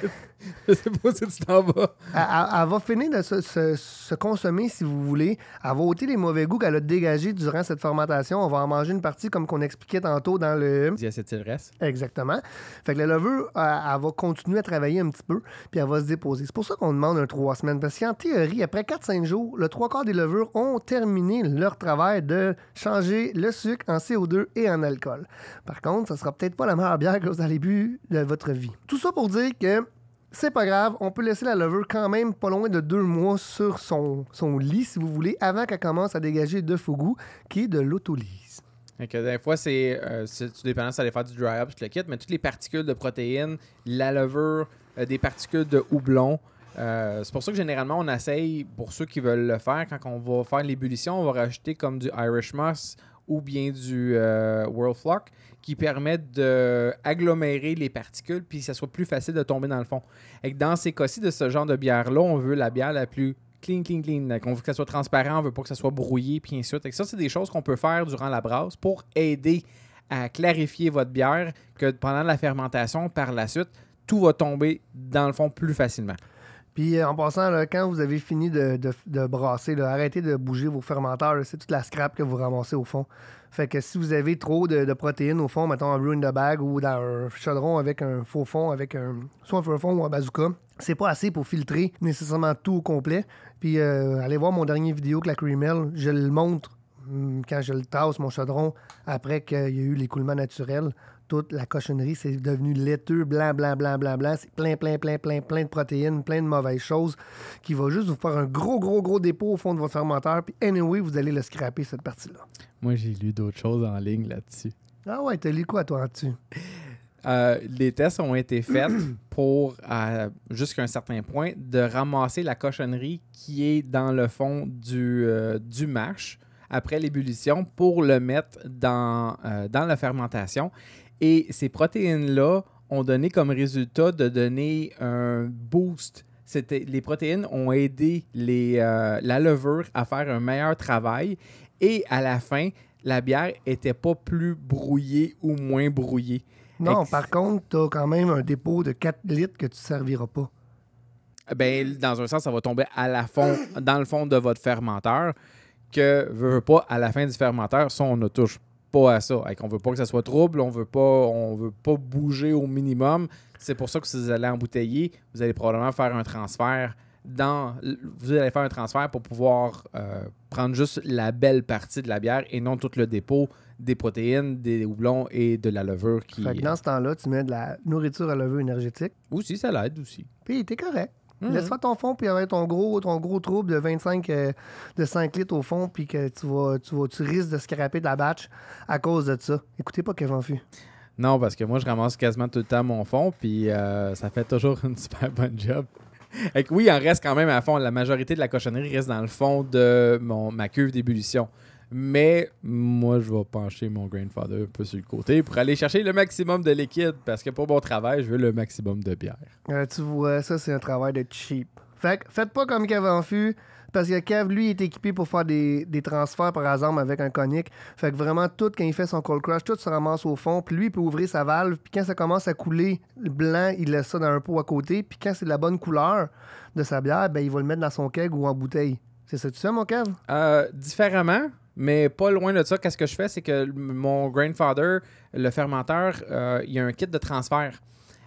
je sais pas si tu t'en vas. Elle, va finir de se, consommer, si vous voulez. Elle va ôter les mauvais goûts qu'elle a dégagés durant cette fermentation. On va en manger une partie, comme qu'on expliquait tantôt dans le. cette reste. Exactement. Fait que le levure, euh, elle, va continuer à travailler un petit peu, puis elle va se déposer. C'est pour ça qu'on demande un trois semaines. Parce qu'en théorie, après 4-5 jours, le trois quarts des levures ont terminé leur travail de changer le sucre en CO2 et en alcool. Par contre, ça sera peut-être pas la meilleure bière que vous allez bu de votre vie. Tout ça pour dire que c'est pas grave, on peut laisser la levure quand même pas loin de deux mois sur son, son lit, si vous voulez, avant qu'elle commence à dégager de faux qui est de l'autolise. Et que des fois, c'est euh, tout dépendant ça allait faire du dry-up, le kit, mais toutes les particules de protéines, la levure, euh, des particules de houblon, euh, c'est pour ça que généralement, on essaye, pour ceux qui veulent le faire, quand on va faire l'ébullition, on va rajouter comme du Irish Moss, ou bien du euh, World Flock qui permettent d'agglomérer les particules puis que ça soit plus facile de tomber dans le fond. Et dans ces cas-ci de ce genre de bière-là, on veut la bière la plus clean, clean, clean. On veut que soit transparent, on veut pas que ça soit brouillé puis ainsi Et ça, c'est des choses qu'on peut faire durant la brasse pour aider à clarifier votre bière que pendant la fermentation, par la suite, tout va tomber dans le fond plus facilement. Puis euh, en passant, quand vous avez fini de, de brasser, arrêtez de bouger vos fermenteurs. C'est toute la scrap que vous ramassez au fond. Fait que si vous avez trop de, protéines au fond, mettons un ruin de bag ou dans un chaudron avec un faux fond, avec un soit un faux fond ou un bazooka, c'est pas assez pour filtrer nécessairement tout au complet. Puis euh, allez voir mon dernier vidéo avec la Creamel, je le montre mm, quand je le tasse mon chaudron après qu'il y a eu l'écoulement naturel toute la cochonnerie, c'est devenu laiteux, blanc, blanc, blanc, blanc, blanc. C'est plein, plein, plein, plein, plein de protéines, plein de mauvaises choses qui va juste vous faire un gros, gros, gros dépôt au fond de votre fermenteur. Puis, anyway, vous allez le scraper, cette partie-là. Moi, j'ai lu d'autres choses en ligne là-dessus. Ah ouais, t'as lu quoi, toi, en dessus? Euh, les tests ont été faits pour, euh, jusqu'à un certain point, de ramasser la cochonnerie qui est dans le fond du, euh, du marche après l'ébullition pour le mettre dans, dans la fermentation. Et ces protéines-là ont donné comme résultat de donner un boost. Les protéines ont aidé les, euh, la levure à faire un meilleur travail. Et à la fin, la bière n'était pas plus brouillée ou moins brouillée. Non, par contre, tu as quand même un dépôt de 4 litres que tu ne serviras pas. Ben, dans un sens, ça va tomber à la fond, dans le fond de votre fermenteur, que veut, pas, à la fin du fermenteur, ça, on ne touche à ça. On veut pas que ça soit trouble, on veut pas, on veut pas bouger au minimum. C'est pour ça que si vous allez embouteiller, vous allez probablement faire un transfert dans. Vous allez faire un transfert pour pouvoir euh, prendre juste la belle partie de la bière et non tout le dépôt des protéines, des houblons et de la levure qui. dans ce temps-là, tu mets de la nourriture à levure énergétique. Aussi, ça l'aide aussi. Puis t'es correct. Mm-hmm. laisse pas ton fond, puis avec ton gros, ton gros trouble de 25, euh, de 5 litres au fond, puis que tu vas, tu vas, tu risques de scraper la batch à cause de ça. Écoutez pas Kevin Fu. Non, parce que moi, je ramasse quasiment tout le temps mon fond, puis euh, ça fait toujours une super bonne job. oui, il reste quand même à fond. La majorité de la cochonnerie reste dans le fond de ma cuve d'ébullition. Mais moi, je vais pencher mon grandfather un peu sur le côté pour aller chercher le maximum de liquide parce que pour mon travail, je veux le maximum de bière. Euh, tu vois, ça, c'est un travail de cheap. Fait faites pas comme Kev en fut parce que Kev, lui, est équipé pour faire des, transferts par exemple, avec un conique. Fait que vraiment, tout, quand il fait son cold crush, tout se ramasse au fond. Puis lui, il peut ouvrir sa valve. Puis quand ça commence à couler le blanc, il laisse ça dans un pot à côté. Puis quand c'est de la bonne couleur de sa bière, ben, il va le mettre dans son keg ou en bouteille. C'est ça, tu sais, mon Kev? Euh, différemment. Mais pas loin de ça, qu'est-ce que je fais, c'est que mon grandfather, le fermenteur, euh, il y a un kit de transfert.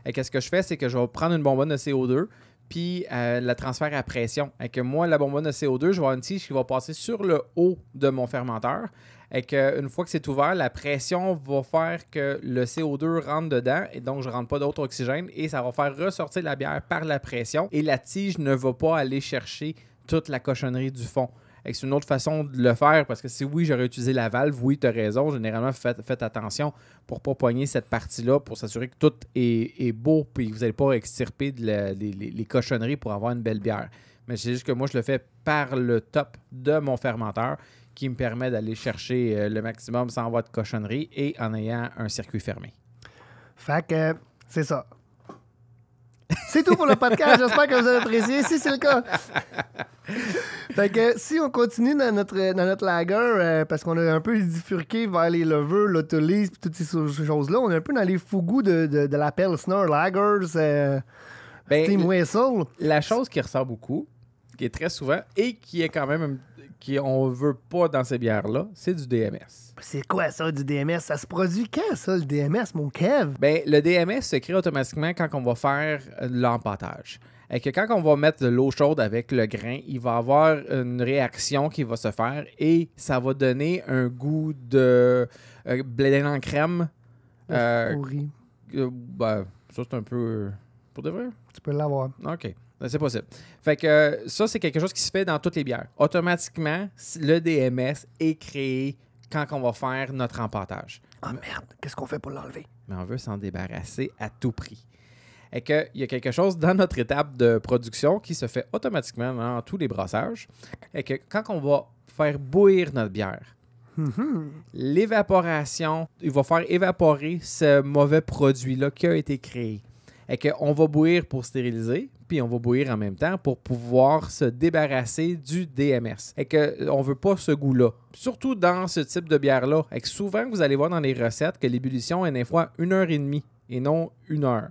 Et qu'est-ce que je fais, c'est que je vais prendre une bonbonne de CO2, puis euh, la transfère à pression. Et que moi, la bonbonne de CO2, je vais avoir une tige qui va passer sur le haut de mon fermenteur. Et qu'une fois que c'est ouvert, la pression va faire que le CO2 rentre dedans et donc je ne rentre pas d'autre oxygène et ça va faire ressortir la bière par la pression et la tige ne va pas aller chercher toute la cochonnerie du fond c'est une autre façon de le faire parce que si oui, j'aurais utilisé la valve, oui, tu as raison. Généralement, faites, attention pour ne pas poigner cette partie-là, pour s'assurer que tout est, beau puis que vous n'allez pas extirper les, cochonneries pour avoir une belle bière. Mais c'est juste que moi, je le fais par le top de mon fermenteur qui me permet d'aller chercher euh, le maximum sans avoir de cochonnerie et en ayant un circuit fermé. Fait que c'est ça. C'est tout pour le podcast. J'espère que vous avez apprécié. Si c'est le cas. fait que si on continue dans notre, dans lager, euh, parce qu'on a un peu diffurqué vers les lovers, l'autolise, toutes ces choses-là, on est un peu dans les fougous de, de, de la Lagers, euh, ben, Whistle. La chose qui ressort beaucoup, qui est très souvent, et qui est quand même qui on veut pas dans ces bières-là, c'est du DMS. C'est quoi ça, du DMS? Ça se produit quand, ça, le DMS, mon Kev? Ben, le DMS se crée automatiquement quand on va faire euh, l'empattage que quand on va mettre de l'eau chaude avec le grain, il va avoir une réaction qui va se faire et ça va donner un goût de euh, blé en crème. Euh, euh, ben, ça, c'est un peu. Euh, pour de vrai? Tu peux l'avoir. OK. Ben, c'est possible. Fait que ça, c'est quelque chose qui se fait dans toutes les bières. Automatiquement, le DMS est créé quand on va faire notre emportage Ah merde, qu'est-ce qu'on fait pour l'enlever? Mais on veut s'en débarrasser à tout prix est qu'il y a quelque chose dans notre étape de production qui se fait automatiquement dans tous les brassages. Et que quand on va faire bouillir notre bière, mm-hmm. l'évaporation, il va faire évaporer ce mauvais produit-là qui a été créé. Et qu'on va bouillir pour stériliser, puis on va bouillir en même temps pour pouvoir se débarrasser du DMS. Et qu'on euh, ne veut pas ce goût-là. Surtout dans ce type de bière-là. Et que souvent, vous allez voir dans les recettes que l'ébullition est une fois une heure et demie et non une heure.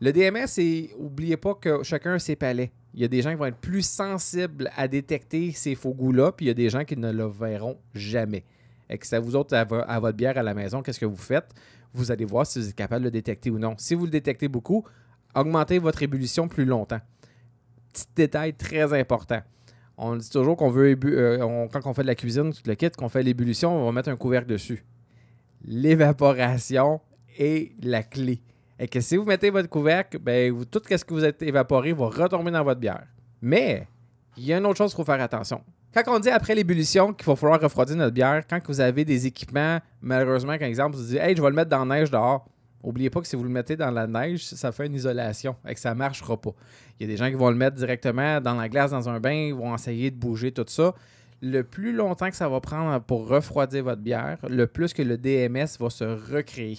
Le DMS, c'est, oubliez pas que chacun a ses palais. Il y a des gens qui vont être plus sensibles à détecter ces faux goûts-là, puis il y a des gens qui ne le verront jamais. Et que ça vous autres, à, votre bière à la maison, qu'est-ce que vous faites? Vous allez voir si vous êtes capable de le détecter ou non. Si vous le détectez beaucoup, augmentez votre ébullition plus longtemps. Petit détail très important. On dit toujours qu'on veut, euh, quand on fait de la cuisine, tout le kit, qu'on fait l'ébullition, on va mettre un couvercle dessus. L'évaporation est la clé. Et que si vous mettez votre couvercle, ben, tout ce que vous êtes évaporé va retomber dans votre bière. Mais il y a une autre chose qu'il faut faire attention. Quand on dit après l'ébullition qu'il va falloir refroidir notre bière, quand vous avez des équipements, malheureusement, par exemple, vous dites Hey, je vais le mettre dans la neige dehors. n'oubliez pas que si vous le mettez dans la neige, ça fait une isolation et que ça ne marchera pas. Il y a des gens qui vont le mettre directement dans la glace, dans un bain, ils vont essayer de bouger tout ça. Le plus longtemps que ça va prendre pour refroidir votre bière, le plus que le DMS va se recréer.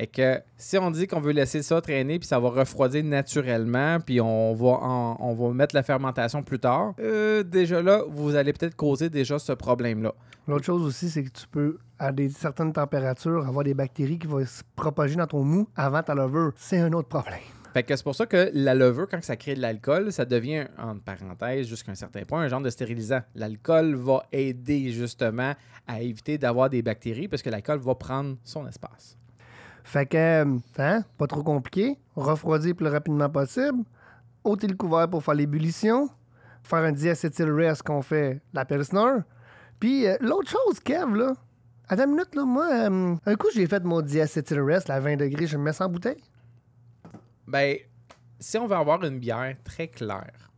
Et que si on dit qu'on veut laisser ça traîner, puis ça va refroidir naturellement, puis on va, on va mettre la fermentation plus tard, euh, déjà là, vous allez peut-être causer déjà ce problème-là. L'autre chose aussi, c'est que tu peux, à des, certaines températures, avoir des bactéries qui vont se propager dans ton mou avant ta levure. C'est un autre problème. Fait que c'est pour ça que la levure, quand ça crée de l'alcool, ça devient, entre parenthèses, jusqu'à un certain point, un genre de stérilisant. L'alcool va aider justement à éviter d'avoir des bactéries parce que l'alcool va prendre son espace. Fait que, euh, hein, pas trop compliqué. Refroidir le plus rapidement possible. ôter le couvert pour faire l'ébullition. Faire un diacetyl rest qu'on fait la Pilsner. Puis euh, l'autre chose, Kev, là. À la minute, là, moi, euh, un coup, j'ai fait mon diacetyl rest à 20 degrés, je me mets sans bouteille. Ben, si on veut avoir une bière très claire,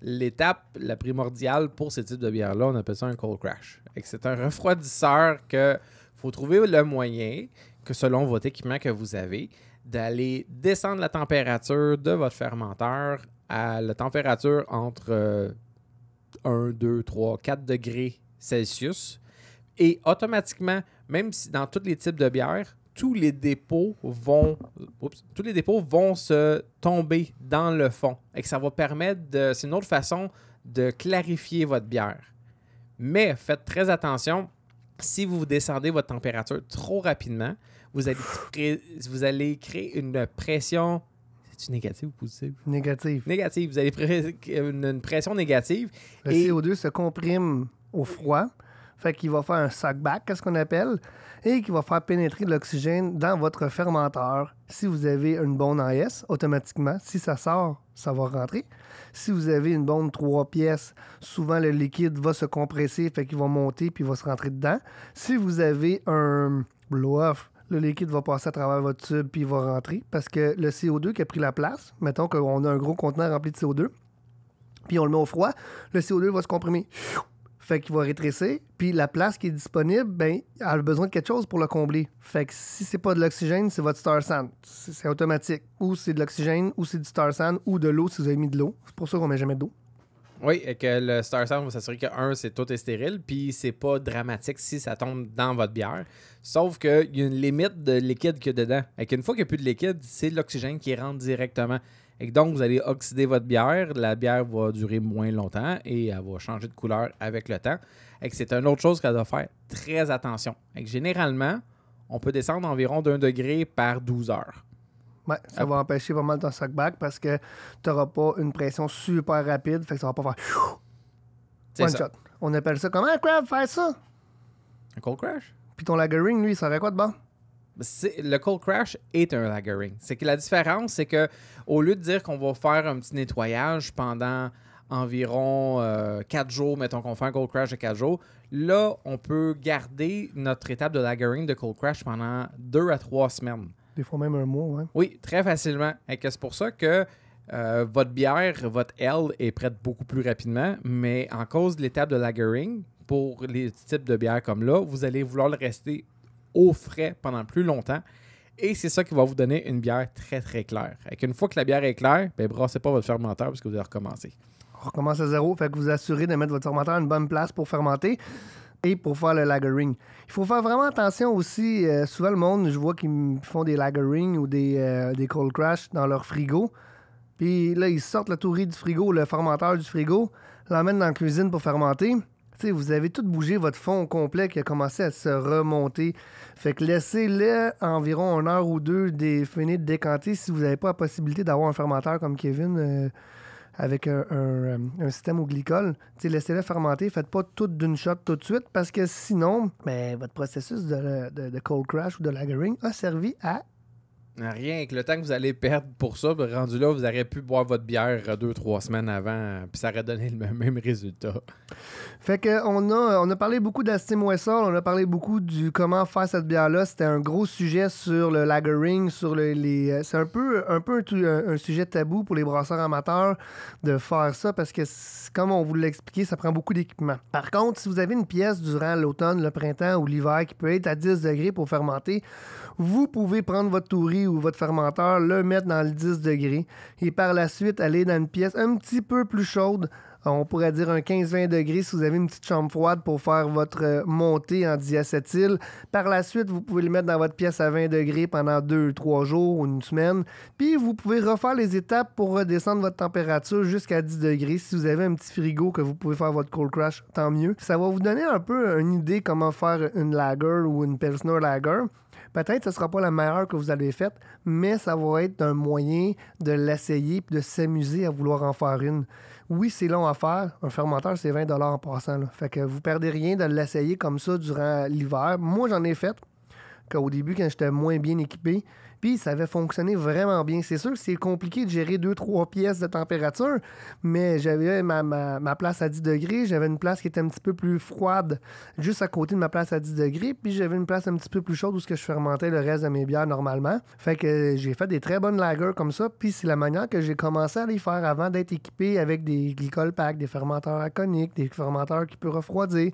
l'étape la primordiale pour ce type de bière-là, on appelle ça un cold crash. C'est un refroidisseur que faut trouver le moyen que selon votre équipement que vous avez, d'aller descendre la température de votre fermenteur à la température entre 1, 2, 3, 4 degrés Celsius. Et automatiquement, même si dans tous les types de bières, tous les dépôts vont tous les dépôts vont se tomber dans le fond et que ça va permettre c'est une autre façon de clarifier votre bière. Mais faites très attention si vous descendez votre température trop rapidement, vous allez, vous allez créer une pression. C'est-tu négative ou positive? Négative. Négative. Vous allez créer une, pression négative. Le CO2 se comprime au froid. Fait qu'il va faire un sac back, ce qu'on appelle, et qui va faire pénétrer l'oxygène dans votre fermenteur. Si vous avez une bonne AS, automatiquement, si ça sort, ça va rentrer. Si vous avez une bonne trois pièces, souvent le liquide va se compresser, fait qu'il va monter puis va se rentrer dedans. Si vous avez un blow-off, le liquide va passer à travers votre tube puis il va rentrer parce que le CO2 qui a pris la place, mettons qu'on a un gros contenant rempli de CO2, puis on le met au froid, le CO2 va se comprimer. Fait qu'il va rétrécir, puis la place qui est disponible, ben, elle a besoin de quelque chose pour le combler. Fait que si c'est pas de l'oxygène, c'est votre star sand. C'est automatique. Ou c'est de l'oxygène, ou c'est du star sand, ou de l'eau si vous avez mis de l'eau. C'est pour ça qu'on met jamais d'eau. Oui, et que le Star va s'assurer que, un, c'est tout est stérile, puis c'est pas dramatique si ça tombe dans votre bière. Sauf qu'il y a une limite de liquide qu'il y a dedans. Et qu'une fois qu'il n'y a plus de liquide, c'est l'oxygène qui rentre directement. Et donc, vous allez oxyder votre bière. La bière va durer moins longtemps et elle va changer de couleur avec le temps. Et c'est une autre chose qu'elle doit faire très attention. Et généralement, on peut descendre environ d'un degré par 12 heures. Ouais, ça ah. va empêcher vraiment ton back parce que tu n'auras pas une pression super rapide, fait que ça va pas faire one ça. shot. On appelle ça comment un crab faire ça? Un cold crash? Puis ton lagering, lui, ça fait quoi de bon? Ben, le cold crash est un lagering. C'est que la différence, c'est que au lieu de dire qu'on va faire un petit nettoyage pendant environ 4 euh, jours, mettons qu'on fait un cold crash de 4 jours, là, on peut garder notre étape de lagering de cold crash pendant 2 à 3 semaines. Des fois même un mois, Oui, très facilement. C'est pour ça que euh, votre bière, votre L est prête beaucoup plus rapidement, mais en cause de l'étape de lagering, pour les types de bières comme là, vous allez vouloir le rester au frais pendant plus longtemps. Et c'est ça qui va vous donner une bière très très claire. Et une fois que la bière est claire, ben brassez pas votre fermenteur parce que vous allez recommencer. On recommence à zéro, fait que vous assurez de mettre votre fermenteur à une bonne place pour fermenter et pour faire le lagering. Il faut faire vraiment attention aussi. Euh, souvent, le monde, je vois qu'ils font des lagering ou euh, des, cold crash dans leur frigo. Puis là, ils sortent la tourie du frigo, le fermenteur du frigo, l'emmènent dans la cuisine pour fermenter. vous avez tout bougé votre fond complet qui a commencé à se remonter. Fait que laissez-le environ une heure ou deux des de décanter si vous n'avez pas la possibilité d'avoir un fermenteur comme Kevin. Euh, avec euh, un, système au glycol. Laissez-le fermenter, faites pas tout d'une shot tout de suite parce que sinon, ben, votre processus de, de cold crash ou de lagering a servi à Rien que le temps que vous allez perdre pour ça, ben, rendu là, vous aurez pu boire votre bière euh, deux, trois semaines avant, euh, puis ça aurait donné le même résultat. Fait que on a, on a parlé beaucoup d'Astim Wessel, on a parlé beaucoup du comment faire cette bière-là. C'était un gros sujet sur le lagering, sur les. Euh, c'est un peu, un, peu un, un, sujet tabou pour les brasseurs amateurs de faire ça parce que, comme on vous l'a expliqué, ça prend beaucoup d'équipement. Par contre, si vous avez une pièce durant l'automne, le printemps ou l'hiver qui peut être à 10 degrés pour fermenter, vous pouvez prendre votre tourie ou votre fermenteur, le mettre dans le 10 degrés et par la suite aller dans une pièce un petit peu plus chaude. On pourrait dire un 15-20 degrés si vous avez une petite chambre froide pour faire votre euh, montée en diacétyl. Par la suite, vous pouvez le mettre dans votre pièce à 20 degrés pendant 2-3 jours ou une semaine. Puis vous pouvez refaire les étapes pour redescendre votre température jusqu'à 10 degrés. Si vous avez un petit frigo que vous pouvez faire votre cold crash, tant mieux. Ça va vous donner un peu une idée comment faire une lager ou une Pilsner lager. Peut-être que ce sera pas la meilleure que vous avez faite, mais ça va être un moyen de l'essayer et de s'amuser à vouloir en faire une. Oui, c'est long à faire. Un fermenteur, c'est 20 en passant. Là. Fait que vous perdez rien de l'essayer comme ça durant l'hiver. Moi, j'en ai fait. Au début, quand j'étais moins bien équipé, puis ça avait fonctionné vraiment bien. C'est sûr que c'est compliqué de gérer deux, trois pièces de température, mais j'avais ma, place à 10 degrés, j'avais une place qui était un petit peu plus froide juste à côté de ma place à 10 degrés, puis j'avais une place un petit peu plus chaude où je fermentais le reste de mes bières normalement. Fait que j'ai fait des très bonnes lagers comme ça, puis c'est la manière que j'ai commencé à les faire avant d'être équipé avec des glycol packs, des fermenteurs à conique, des fermenteurs qui peuvent refroidir.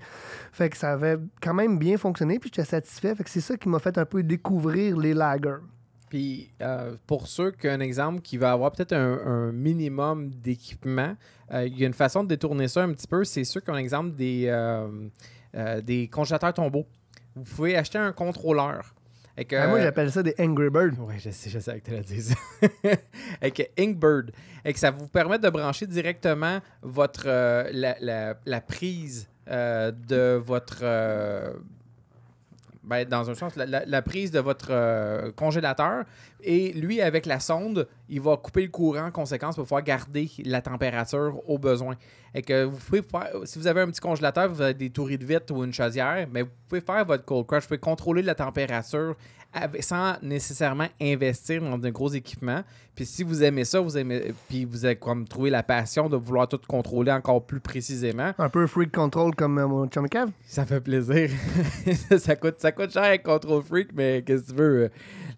Fait que ça avait quand même bien fonctionné, puis j'étais satisfait. Fait que c'est ça qui m'a fait un peu découvrir les lagers. Puis euh, pour ceux un exemple qui va avoir peut-être un, minimum d'équipement, euh, il y a une façon de détourner ça un petit peu. C'est sûr qu'un exemple des, euh, des congélateurs tombeaux. Vous pouvez acheter un contrôleur. Ah, moi, j'appelle ça des Angry Birds. Oui, je sais, je sais que tu la dis. Avec et que Et que ça vous permet de brancher directement votre, la, prise de votre ben, dans un sens, la, prise de votre euh, congélateur, et lui, avec la sonde, il va couper le courant en conséquence pour pouvoir garder la température au besoin. Et que vous si vous avez un petit congélateur, vous avez des touris de vitre ou une chaudière, mais vous pouvez faire votre cold crush, vous pouvez contrôler la température sans nécessairement investir dans de gros équipements. Puis si vous aimez ça, vous aimez, puis vous avez comme trouvé la passion de vouloir tout contrôler encore plus précisément. Un peu freak control comme euh, mon chum Ça fait plaisir. ça, coûte, ça coûte cher control freak, mais qu'est-ce que tu veux. Euh?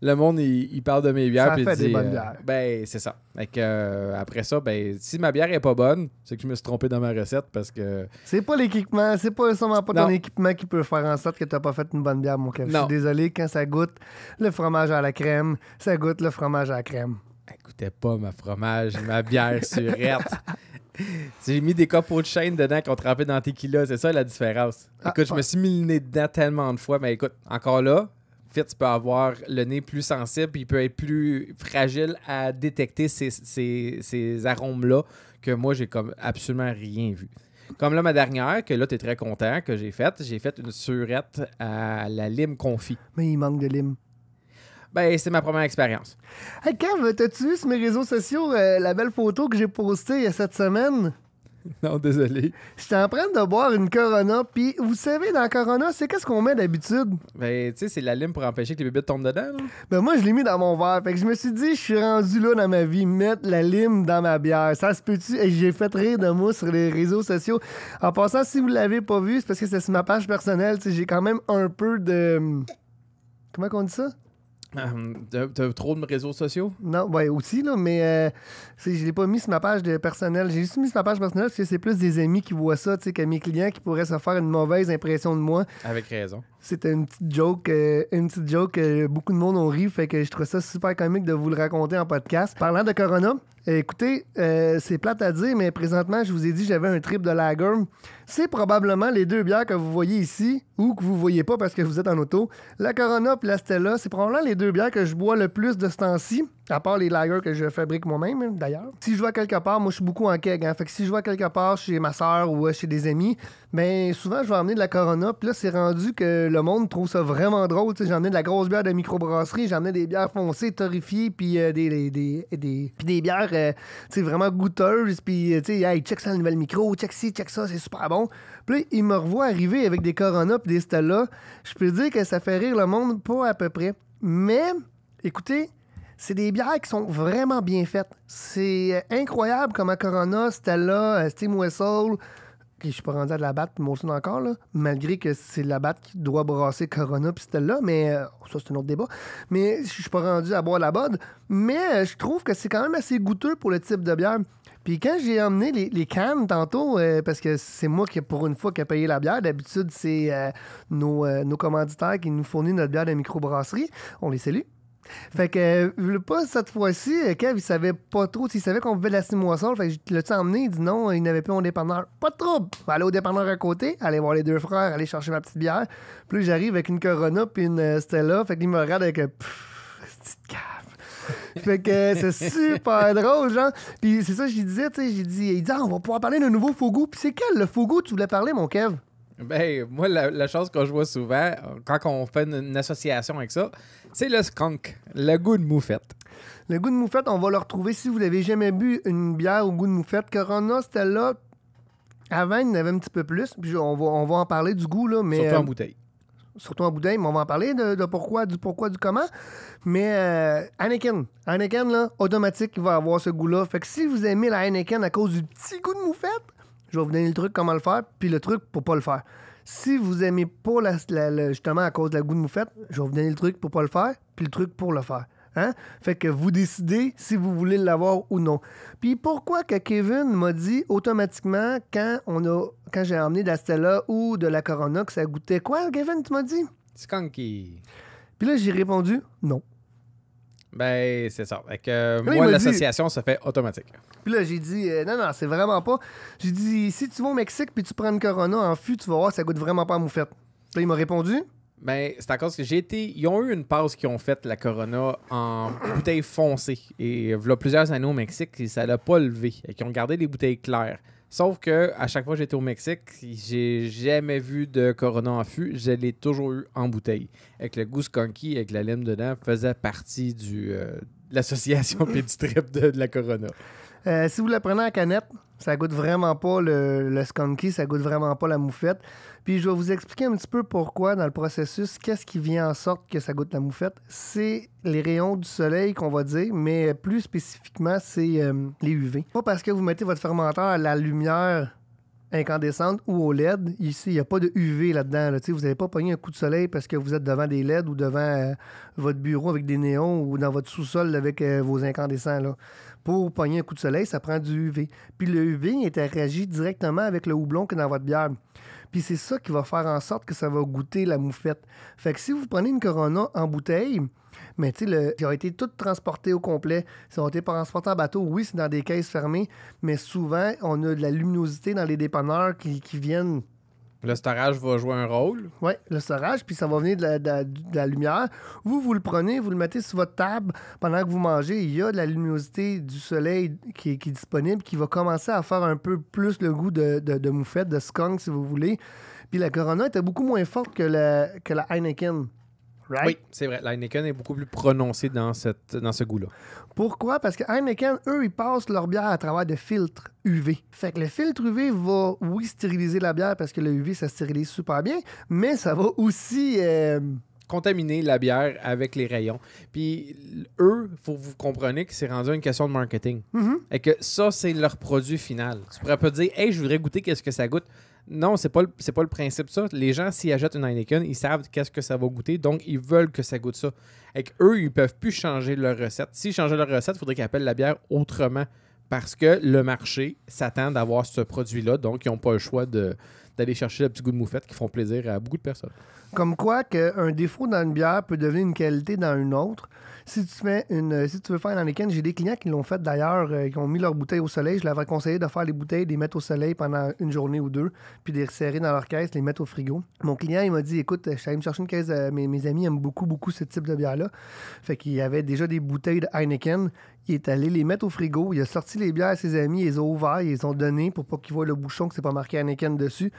le monde, il, parle de mes bières. Ça puis fait des bonnes euh, bières. ben, c'est ça. Fait euh, après ça, ben, si ma bière est pas bonne, c'est que je me suis trompé dans ma recette parce que. C'est pas l'équipement, c'est pas sûrement pas ton équipement qui peut faire en sorte que t'as pas fait une bonne bière, mon café. Je suis désolé, quand ça goûte le fromage à la crème, ça goûte le fromage à la crème. Écoutez pas ma fromage, ma bière surette. J'ai mis des copeaux de chaîne dedans qu'on trempé dans tes kilos. C'est ça la différence. Ah, écoute, je me ah. suis mis le nez dedans tellement de fois. Mais écoute, encore là, fait, tu peux avoir le nez plus sensible, puis il peut être plus fragile à détecter ces, ces, ces arômes-là que moi, j'ai comme absolument rien vu. Comme là, ma dernière, que là, tu es très content que j'ai faite, j'ai fait une surette à la lime confit. Mais il manque de lime. Ben, c'est ma première expérience. Hey, Kev, t'as-tu vu sur mes réseaux sociaux euh, la belle photo que j'ai postée il y a cette semaine? Non, désolé. J'étais en train de boire une Corona, puis vous savez, dans Corona, c'est qu'est-ce qu'on met d'habitude? Ben, tu sais, c'est la lime pour empêcher que les bébés tombent dedans. Ben, moi, je l'ai mis dans mon verre. Fait que je me suis dit, je suis rendu là dans ma vie, mettre la lime dans ma bière. Ça se peut-tu? Et j'ai fait rire de moi sur les réseaux sociaux. En passant, si vous l'avez pas vu, c'est parce que c'est sur ma page personnelle. j'ai quand même un peu de. Comment on dit ça? T'as trop de réseaux sociaux? Non, ouais, aussi, là, mais euh, je l'ai pas mis sur ma page de J'ai juste mis sur ma page personnelle parce que c'est plus des amis qui voient ça que mes clients qui pourraient se faire une mauvaise impression de moi. Avec raison. C'était une petite joke, euh, une petite joke que euh, beaucoup de monde ont ri, fait que je trouve ça super comique de vous le raconter en podcast. Parlant de Corona, Écoutez, euh, c'est plate à dire, mais présentement, je vous ai dit que j'avais un trip de lager. C'est probablement les deux bières que vous voyez ici ou que vous voyez pas parce que vous êtes en auto. La Corona et la Stella, c'est probablement les deux bières que je bois le plus de ce temps-ci. À part les lagers que je fabrique moi-même, d'ailleurs. Si je vois quelque part, moi, je suis beaucoup en keg. Hein. Fait que si je vois quelque part chez ma soeur ou euh, chez des amis, ben souvent, je vais emmener de la Corona. Puis là, c'est rendu que le monde trouve ça vraiment drôle. J'ai ai de la grosse bière de microbrasserie, j'en ai des bières foncées, torréfiées, puis euh, des, des, des, bières c'est euh, vraiment goûteuses. Puis, tu sais, hey, check ça, le nouvel micro, check ci, check ça, c'est super bon. Puis là, me revoit arriver avec des Corona puis des Stella. Je peux dire que ça fait rire le monde, pas à peu près. Mais, écoutez, c'est des bières qui sont vraiment bien faites. C'est euh, incroyable comment Corona, Stella, euh, Steam Whistle, qui je suis pas rendu à de la batte, moi aussi encore, là, malgré que c'est la batte qui doit brasser Corona puis Stella, mais euh, ça c'est un autre débat. Mais je suis pas rendu à boire la bode. Mais je trouve que c'est quand même assez goûteux pour le type de bière. Puis quand j'ai emmené les, cannes tantôt, parce que c'est moi qui, pour une fois, qui a payé la bière, d'habitude, c'est nos, nos, commanditaires qui nous fournissent notre bière de microbrasserie. On les salue. Fait que, euh, le pas cette fois-ci, euh, Kev, il savait pas trop. s'il savait qu'on pouvait de la simoisson. Fait que, je l'ai emmené? Il dit non, il n'avait plus mon dépanneur. Pas de trouble! Aller au dépanneur à côté, aller voir les deux frères, aller chercher ma petite bière. Puis j'arrive avec une Corona puis une euh, Stella. Fait qu'il me regarde avec un petite cave. fait que c'est super drôle, genre. Puis c'est ça, je disais, tu sais, j'ai dit, il dit, ah, on va pouvoir parler d'un nouveau Fougou. Puis c'est quel le Fougou tu voulais parler, mon Kev? Ben, moi, la, chose que je vois souvent, euh, quand on fait une, association avec ça, c'est le skunk, le goût de moufette. Le goût de moufette, on va le retrouver si vous n'avez jamais bu, une bière au goût de moufette. Corona, c'était là. Avant, il y en avait un petit peu plus. Puis on va, on va en parler du goût, là. Mais, Surtout en euh, bouteille surtout en bouteille, mais on va en parler de, pourquoi, du pourquoi, du comment. Mais euh, Anakin, là, automatique, il va avoir ce goût-là. Fait que si vous aimez la Anakin à cause du petit goût de moufette, je vais vous donner le truc comment le faire, puis le truc pour pas le faire. Si vous aimez pas la, justement à cause de la goût de moufette, je vais vous donner le truc pour pas le faire, puis le truc pour le faire. Hein? Fait que vous décidez si vous voulez l'avoir ou non. Puis pourquoi que Kevin m'a dit automatiquement quand on a quand j'ai emmené d'Astella ou de la Corona que ça goûtait quoi, Kevin, tu m'as dit? Skunky. Puis là, j'ai répondu non. Ben, c'est ça. Fait moi, l'association se fait automatique. Puis là, j'ai dit, euh, non, non, c'est vraiment pas. J'ai dit, si tu vas au Mexique puis tu prends une Corona en fût, tu vas voir, ça goûte vraiment pas à moufette. Puis il m'a répondu. Ben, c'est à cause que j'ai été. Ils ont eu une pause qui ont fait la Corona, en bouteille foncée. Et euh, voilà plusieurs années au Mexique, et ça l'a pas levé. Et qui ont gardé les bouteilles claires. Sauf que à chaque fois que j'étais au Mexique, j'ai jamais vu de Corona en fût. Je l'ai toujours eu en bouteille. Avec le goose conky, avec la lime dedans, faisait partie euh, de l'association du trip de la Corona. Euh, si vous la prenez en canette, ça goûte vraiment pas le, skunky, ça goûte vraiment pas la moufette. Puis je vais vous expliquer un petit peu pourquoi dans le processus, qu'est-ce qui vient en sorte que ça goûte la moufette. C'est les rayons du soleil qu'on va dire, mais plus spécifiquement, c'est euh, les UV. Pas parce que vous mettez votre fermenteur à la lumière incandescente ou au LED. Ici, il n'y a pas de UV là-dedans. Vous n'avez pas pogner un coup de soleil parce que vous êtes devant des LED ou devant euh, votre bureau avec des néons ou dans votre sous-sol avec vos incandescents. Là pour pogner un coup de soleil, ça prend du UV. Puis le UV interagit directement avec le houblon que dans votre bière. Puis c'est ça qui va faire en sorte que ça va goûter la moufette. Fait que si vous prenez une Corona en bouteille, mais tu sais, qui a été tout transporté au complet, ça a été transporté en bateau, oui, c'est dans des caisses fermées, mais souvent, on a de la luminosité dans les dépanneurs qui viennent le storage va jouer un rôle. Oui, le storage, puis ça va venir de la, lumière. Vous, vous le prenez, vous le mettez sur votre table pendant que vous mangez. Il y a de la luminosité du soleil qui, est disponible, qui va commencer à faire un peu plus le goût de, moufette, de skunk, si vous voulez. Puis la Corona était beaucoup moins forte que la Heineken. Oui, c'est vrai. L'Heineken est beaucoup plus prononcé dans, cette, dans ce goût-là. Pourquoi? Parce que Heineken, eux, ils passent leur bière à travers des filtres UV. Fait que le filtre UV va, oui, stériliser la bière parce que le UV, ça stérilise super bien, mais ça va aussi... Euh, contaminer la bière avec les rayons. Puis eux, faut que vous compreniez que c'est rendu une question de marketing. Mm-hmm. Et que ça, c'est leur produit final. Tu pourrais pas dire, hey, je voudrais goûter qu'est-ce que ça goûte. Non, c'est pas, le, pas le principe ça. Les gens, s'ils achètent une Heineken, ils savent qu'est-ce que ça va goûter, donc ils veulent que ça goûte ça. Et eux, ils peuvent plus changer leur recette. S'ils changeaient leur recette, il faudrait qu'ils appellent la bière autrement parce que le marché s'attend d'avoir ce produit-là, donc ils n'ont pas le choix d'aller chercher le petit goût de moufette qui font plaisir à beaucoup de personnes. Comme quoi qu'un défaut dans une bière peut devenir une qualité dans une autre. Si tu, fais une, si tu veux faire une Heineken, j'ai des clients qui l'ont fait d'ailleurs, euh, qui ont mis leurs bouteilles au soleil. Je leur avais conseillé de faire les bouteilles, les mettre au soleil pendant une journée ou deux, puis les resserrer dans leur caisse, les mettre au frigo. Mon client, il m'a dit Écoute, je suis allé me chercher une caisse, euh, mes, amis aiment beaucoup, beaucoup ce type de bière-là. Fait qu'il y avait déjà des bouteilles de Heineken. Il est allé les mettre au frigo. Il a sorti les bières à ses amis, ils les ont ouvert, ils les ont donné pour pas qu'ils voient le bouchon que c'est pas marqué Heineken dessus.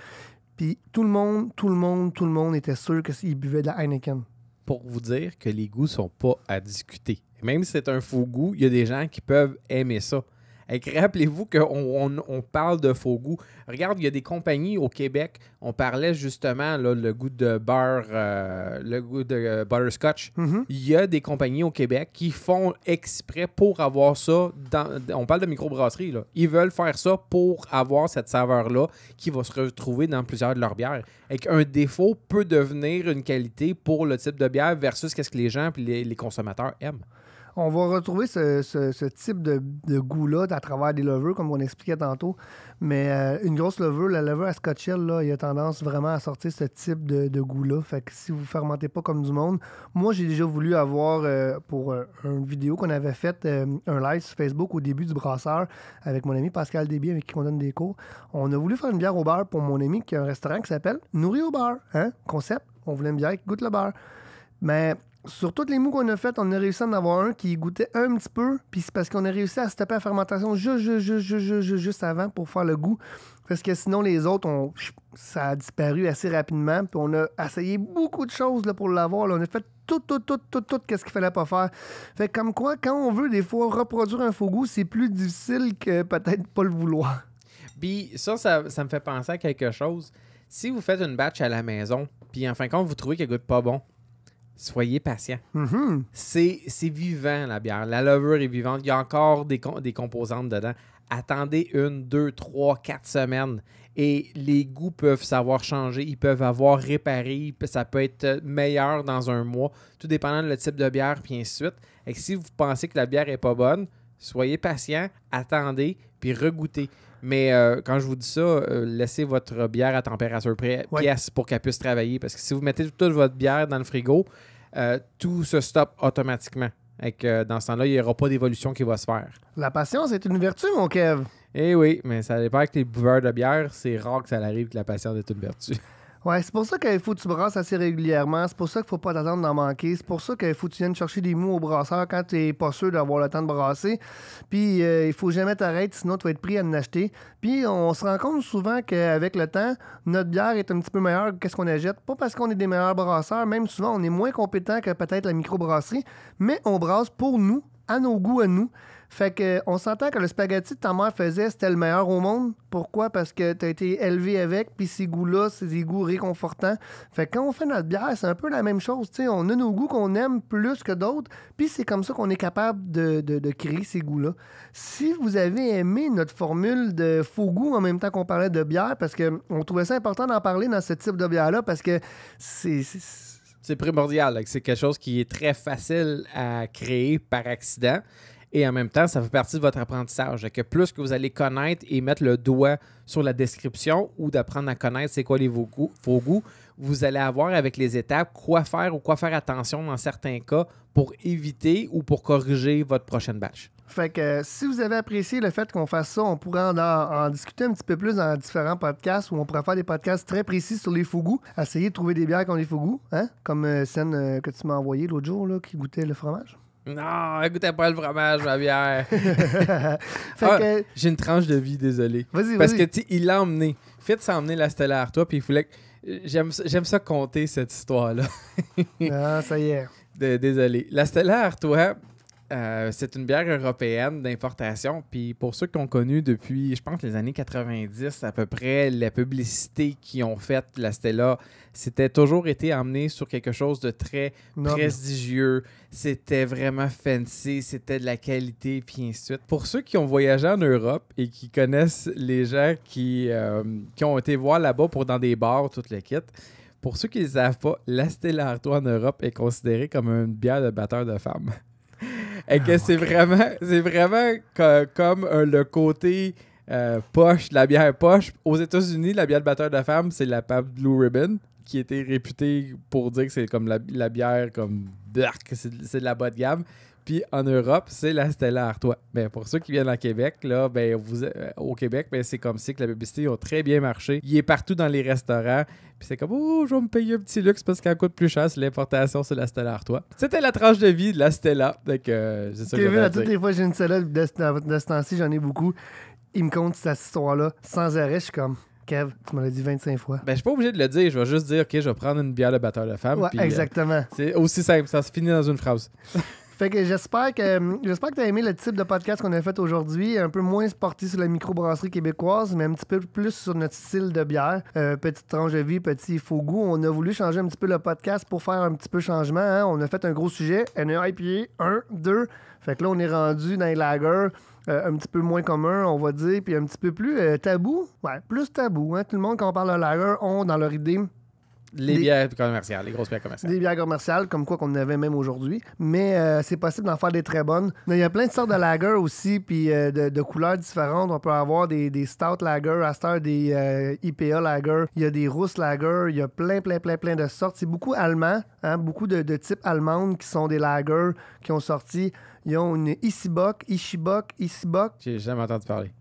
Puis tout le monde, tout le monde, tout le monde était sûr qu'ils buvaient de la Heineken. Pour vous dire que les goûts sont pas à discuter. Même si c'est un faux goût, il y a des gens qui peuvent aimer ça. Rappelez-vous qu'on parle de faux goût. Regarde, il y a des compagnies au Québec. On parlait justement là, le goût de beurre, euh, le goût de butterscotch. Mhm. Il y a des compagnies au Québec qui font exprès pour avoir ça. Dans, on parle de microbrasserie. Là. Ils veulent faire ça pour avoir cette saveur-là qui va se retrouver dans plusieurs de leurs bières. Et qu'un défaut peut devenir une qualité pour le type de bière versus qu'est-ce que les gens et les consommateurs aiment on va retrouver ce, type de, goût-là à travers des levures, comme on expliquait tantôt. Mais euh, une grosse levure, la levure à Scotch il a tendance vraiment à sortir ce type de, goût-là. Fait que si vous fermentez pas comme du monde, moi, j'ai déjà voulu avoir, euh, pour euh, une vidéo qu'on avait faite, un live sur Facebook au début du brasseur, avec mon ami Pascal Déby, avec qui on donne des cours. On a voulu faire une bière au bar pour mon ami qui a un restaurant qui s'appelle Nourri au bar. Hein? Concept, on voulait une bière qui goûte le bar. Mais sur tous les mous qu'on a fait, on a réussi à en avoir un qui goûtait un petit peu, puis c'est parce qu'on a réussi à stopper la fermentation juste, juste, juste, juste, juste avant pour faire le goût. Parce que sinon, les autres, ça a disparu assez rapidement. Puis on a essayé beaucoup de choses pour l'avoir. On a fait tout, tout, tout, tout, tout, qu'est-ce qu'il fallait pas faire. Fait comme quoi, quand on veut des fois reproduire un faux goût, c'est plus difficile que peut-être pas le vouloir. Puis ça, ça, me fait penser à quelque chose. Si vous faites une batch à la maison, puis en fin de compte, vous trouvez qu'elle goûte pas bon, soyez patient. Mm-hmm. C'est vivant, la bière. La levure est vivante. Il y a encore des, des composantes dedans. Attendez une, deux, trois, quatre semaines et les goûts peuvent savoir changer. Ils peuvent avoir réparé. Ça peut être meilleur dans un mois, tout dépendant du type de bière, puis ainsi de suite. si vous pensez que la bière est pas bonne, soyez patient, attendez, puis regoutez. Mais euh, quand je vous dis ça, euh, laissez votre bière à température près, pièce pour qu'elle puisse travailler. Parce que si vous mettez toute votre bière dans le frigo, euh, tout se stoppe automatiquement. Et euh, dans ce temps-là, il n'y aura pas d'évolution qui va se faire. La patience est une vertu, mon Kev. Eh oui, mais ça n'est pas avec les buveurs de bière. C'est rare que ça arrive que la patience est une vertu. Ouais, c'est pour ça qu'il faut que tu brasses assez régulièrement. C'est pour ça qu'il faut pas t'attendre d'en manquer. C'est pour ça qu'il faut que tu viennes chercher des mots au brasseur quand tu n'es pas sûr d'avoir le temps de brasser. Puis il euh, il faut jamais t'arrêter, sinon tu vas être pris à en acheter. Puis on se rend compte souvent qu'avec le temps, notre bière est un petit peu meilleure que ce qu'on achète. Pas parce qu'on est des meilleurs brasseurs, même souvent on est moins compétent que peut-être la microbrasserie, mais on brasse pour nous, à nos goûts à nous. Fait que on s'entend que le spaghetti que ta mère faisait, c'était le meilleur au monde. Pourquoi? Parce que t'as été élevé avec, puis ces goûts-là, c'est des goûts réconfortants. Fait que quand on fait notre bière, c'est un peu la même chose. T'sais. On a nos goûts qu'on aime plus que d'autres, puis c'est comme ça qu'on est capable de, de, de créer ces goûts-là. Si vous avez aimé notre formule de faux goût en même temps qu'on parlait de bière, parce qu'on trouvait ça important d'en parler dans ce type de bière-là, parce que c'est c'est primordial. C'est quelque chose qui est très facile à créer par accident. Et en même temps, ça fait partie de votre apprentissage. Que plus que vous allez connaître et mettre le doigt sur la description ou d'apprendre à connaître c'est quoi les, faux goûts, vous allez avoir avec les étapes quoi faire ou quoi faire attention dans certains cas pour éviter ou pour corriger votre prochaine batch. Fait que euh, si vous avez apprécié le fait qu'on fasse ça, on pourrait en, discuter un petit peu plus dans différents podcasts où on pourrait faire des podcasts très précis sur les faux goûts. Essayer de trouver des bières qui ont des fougous, hein? comme scène euh, euh, que tu m'as envoyée l'autre jour là, qui goûtait le fromage. Non, écoutez pas le fromage, ma bière. Ah, j'ai une tranche de vie, désolé. Vas-y, Parce vas-y. que, tu il l'a emmené. Faites s'emmener la Stella toi. puis il voulait que... J'aime ça, j'aime compter cette histoire-là. ah, ça y est. désolé. La Stella toi. Euh, c'est une bière européenne d'importation. Puis pour ceux qui ont connu depuis, je pense, les années 90 à peu près, la publicité qui ont fait la Stella, c'était toujours été emmené sur quelque chose de très prestigieux. C'était vraiment fancy, c'était de la qualité, puis ainsi de suite. Pour ceux qui ont voyagé en Europe et qui connaissent les gens qui, euh, qui ont été voir là-bas pour dans des bars, toutes les kit, pour ceux qui ne savent pas, la Stella Artois en Europe est considérée comme une bière de batteur de femmes. Et que ah, c'est vraiment, comme euh, le côté euh, poche, la bière poche. Aux États-Unis, la bière de batteur de femme, c'est la Pab Blue Ribbon, qui était réputée pour dire que c'est comme la, bière comme c'est de la bas de gamme. Puis en Europe, c'est la Stella Artois. Mais ben, pour ceux qui viennent à Québec, là, ben, vous, euh, au Québec, ben, c'est comme si que la publicité a très bien marché. Il est partout dans les restaurants. Puis c'est comme, oh, je vais me payer un petit luxe parce qu'elle coûte plus cher, c'est l'importation, c'est la Stella Artois. C'était la tranche de vie de la Stella. Donc, euh, à toutes les fois, j'ai une Stella, de, ce temps-ci, j'en ai beaucoup. Il me compte cette histoire-là sans arrêt. Je suis comme, Kev, tu m'en as dit 25 fois. Ben, je suis pas obligé de le dire. Je vais juste dire, OK, je vais prendre une bière de batteur de femme. Ouais, euh, exactement. c'est aussi simple. Ça se finit dans une phrase. Fait que j'espère que euh, j'espère que tu as aimé le type de podcast qu'on a fait aujourd'hui, un peu moins sportif sur la microbrasserie québécoise, mais un petit peu plus sur notre style de bière. Euh, petite tranche de vie, petit faux goût. On a voulu changer un petit peu le podcast pour faire un petit peu changement. Hein. On a fait un gros sujet, NEIPA 1, 2. Fait que là, on est rendu dans les lagers. Euh, un petit peu moins commun, on va dire, puis un petit peu plus tabou. Ouais, plus tabou. Hein. Tout le monde, quand on parle de lager, ont dans leur idée les bières commerciales, les grosses bières commerciales. Des bières commerciales, comme quoi qu'on avait même aujourd'hui. Mais euh, c'est possible d'en faire des très bonnes. Il y a plein de sortes de lagers aussi, puis euh, de, couleurs différentes. On peut avoir des, des stout lagers, à des euh, IPA lagers. Il y a des rousses lagers. Il y a plein, plein, plein, plein de sortes. C'est beaucoup allemand, hein, beaucoup de, de types allemandes qui sont des lagers qui ont sorti. Ils ont une Isibok, Ishibok, Isibok. J'ai jamais entendu parler.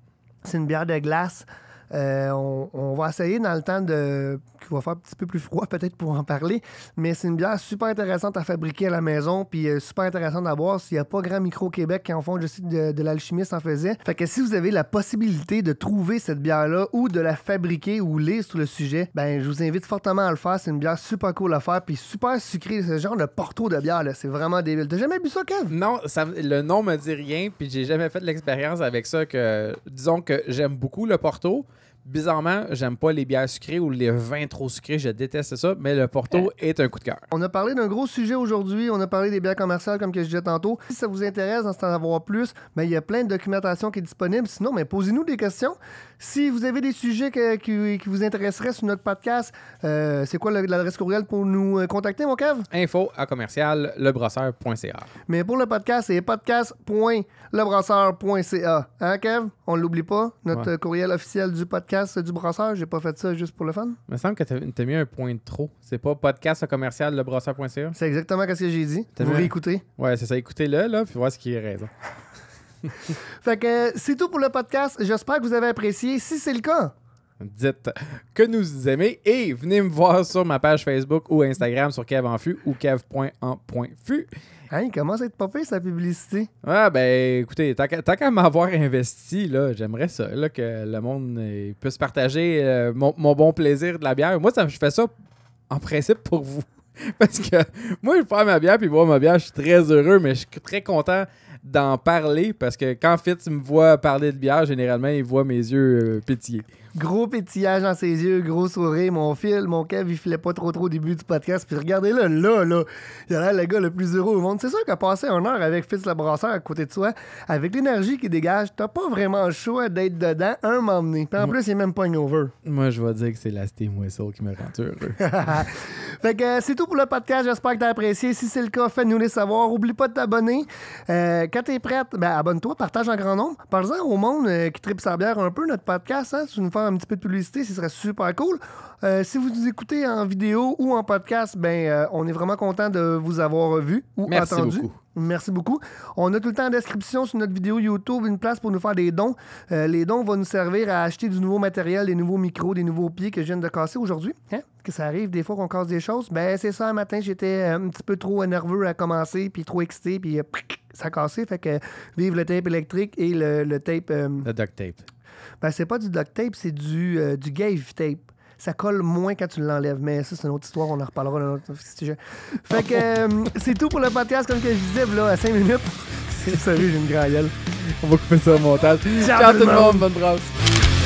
C'est une bière de glace. Euh, on, va essayer dans le temps de qui va faire un petit peu plus froid peut-être pour en parler, mais c'est une bière super intéressante à fabriquer à la maison, puis euh, super intéressante à boire. S'il n'y a pas grand micro Québec qui en font, je sais de, de l'alchimiste en faisait. Fait que si vous avez la possibilité de trouver cette bière-là ou de la fabriquer ou lire sur le sujet, ben je vous invite fortement à le faire. C'est une bière super cool à faire, puis super sucrée. Ce genre de porto de bière, là, c'est vraiment débile. T'as jamais bu ça, Kev? Non, ça, le nom me dit rien, puis j'ai jamais fait l'expérience avec ça que disons que j'aime beaucoup le porto. Bizarrement, j'aime pas les bières sucrées ou les vins trop sucrés, je déteste ça, mais le Porto euh, est un coup de cœur. On a parlé d'un gros sujet aujourd'hui, on a parlé des bières commerciales comme que je disais tantôt. Si ça vous intéresse d'en savoir plus, mais ben, il y a plein de documentation qui est disponible. Sinon, mais ben, posez-nous des questions. Si vous avez des sujets qui, vous intéresseraient sur notre podcast, euh, c'est quoi l'adresse courriel pour nous euh, contacter, mon Kev? Info à commercial Mais pour le podcast, c'est podcast.lebrasseur.ca. Hein, Kev? On l'oublie pas, notre courriel officiel du podcast du brasseur, j'ai pas fait ça juste pour le fun. Il me semble que t'as mis un point de trop. C'est pas podcast commercial le lebrasseur.ca. C'est exactement ce que j'ai dit. Vous hein? réécoutez. Ouais, c'est ça. Écoutez-le, là, puis voir ce qui est raison. fait que c'est tout pour le podcast. J'espère que vous avez apprécié. Si c'est le cas, dites que nous aimez et venez me voir sur ma page Facebook ou Instagram sur Cave en ou kev.en.fu. Hein, il commence à être pas sa publicité. Ah ben écoutez, tant qu'à m'avoir investi, j'aimerais ça, que le monde euh, puisse partager euh, mon, bon plaisir de la bière. Moi, ça, je fais ça en principe pour vous. Parce que moi, je prends ma bière puis boire ma bière, je suis très heureux, mais je suis très content d'en parler parce que quand Fitz me voit parler de bière, généralement, il voit mes yeux euh, pétillés Gros pétillage dans ses yeux, gros sourire. Mon fil, mon kev il filait pas trop trop au début du podcast. Puis regardez-le, là, là. Il a l'air le gars le plus heureux au monde. C'est sûr qu'à passer une heure avec Fitz le brasseur à côté de toi avec l'énergie qu'il dégage, t'as pas vraiment le choix d'être dedans, un moment Puis en plus, il est même pas une over. Moi, je vais dire que c'est la Steam Whistle qui me rend heureux. fait que euh, c'est tout pour le podcast. J'espère que t'as apprécié. Si c'est le cas, fais-nous les savoir. Oublie pas de t'abonner. Euh, quand t'es prête, ben, abonne-toi, partage en grand nombre. Par en au monde euh, qui tripe sa bière un peu, notre podcast. Hein, si tu nous fais un petit peu de publicité, ce serait super cool. Euh, si vous nous écoutez en vidéo ou en podcast, ben, euh, on est vraiment content de vous avoir vu ou Merci entendu. Beaucoup. Merci beaucoup. On a tout le temps en description sur notre vidéo YouTube une place pour nous faire des dons. Euh, les dons vont nous servir à acheter du nouveau matériel, des nouveaux micros, des nouveaux pieds que je viens de casser aujourd'hui. Hein? Que ça arrive des fois qu'on casse des choses. Ben c'est ça, un matin, j'étais euh, un petit peu trop nerveux à commencer, puis trop excité, puis euh, ça a cassé. Fait que vive le tape électrique et le, tape. Le duct tape. Ben c'est pas du duct tape, c'est du, du gave tape ça colle moins quand tu l'enlèves. Mais ça, c'est une autre histoire, on en reparlera dans un autre sujet. Fait que euh, c'est tout pour le podcast, comme que je disais, là, à 5 minutes. Salut, j'ai une grande gueule. On va couper ça au montage. Ciao, tout le monde, bonne brasse.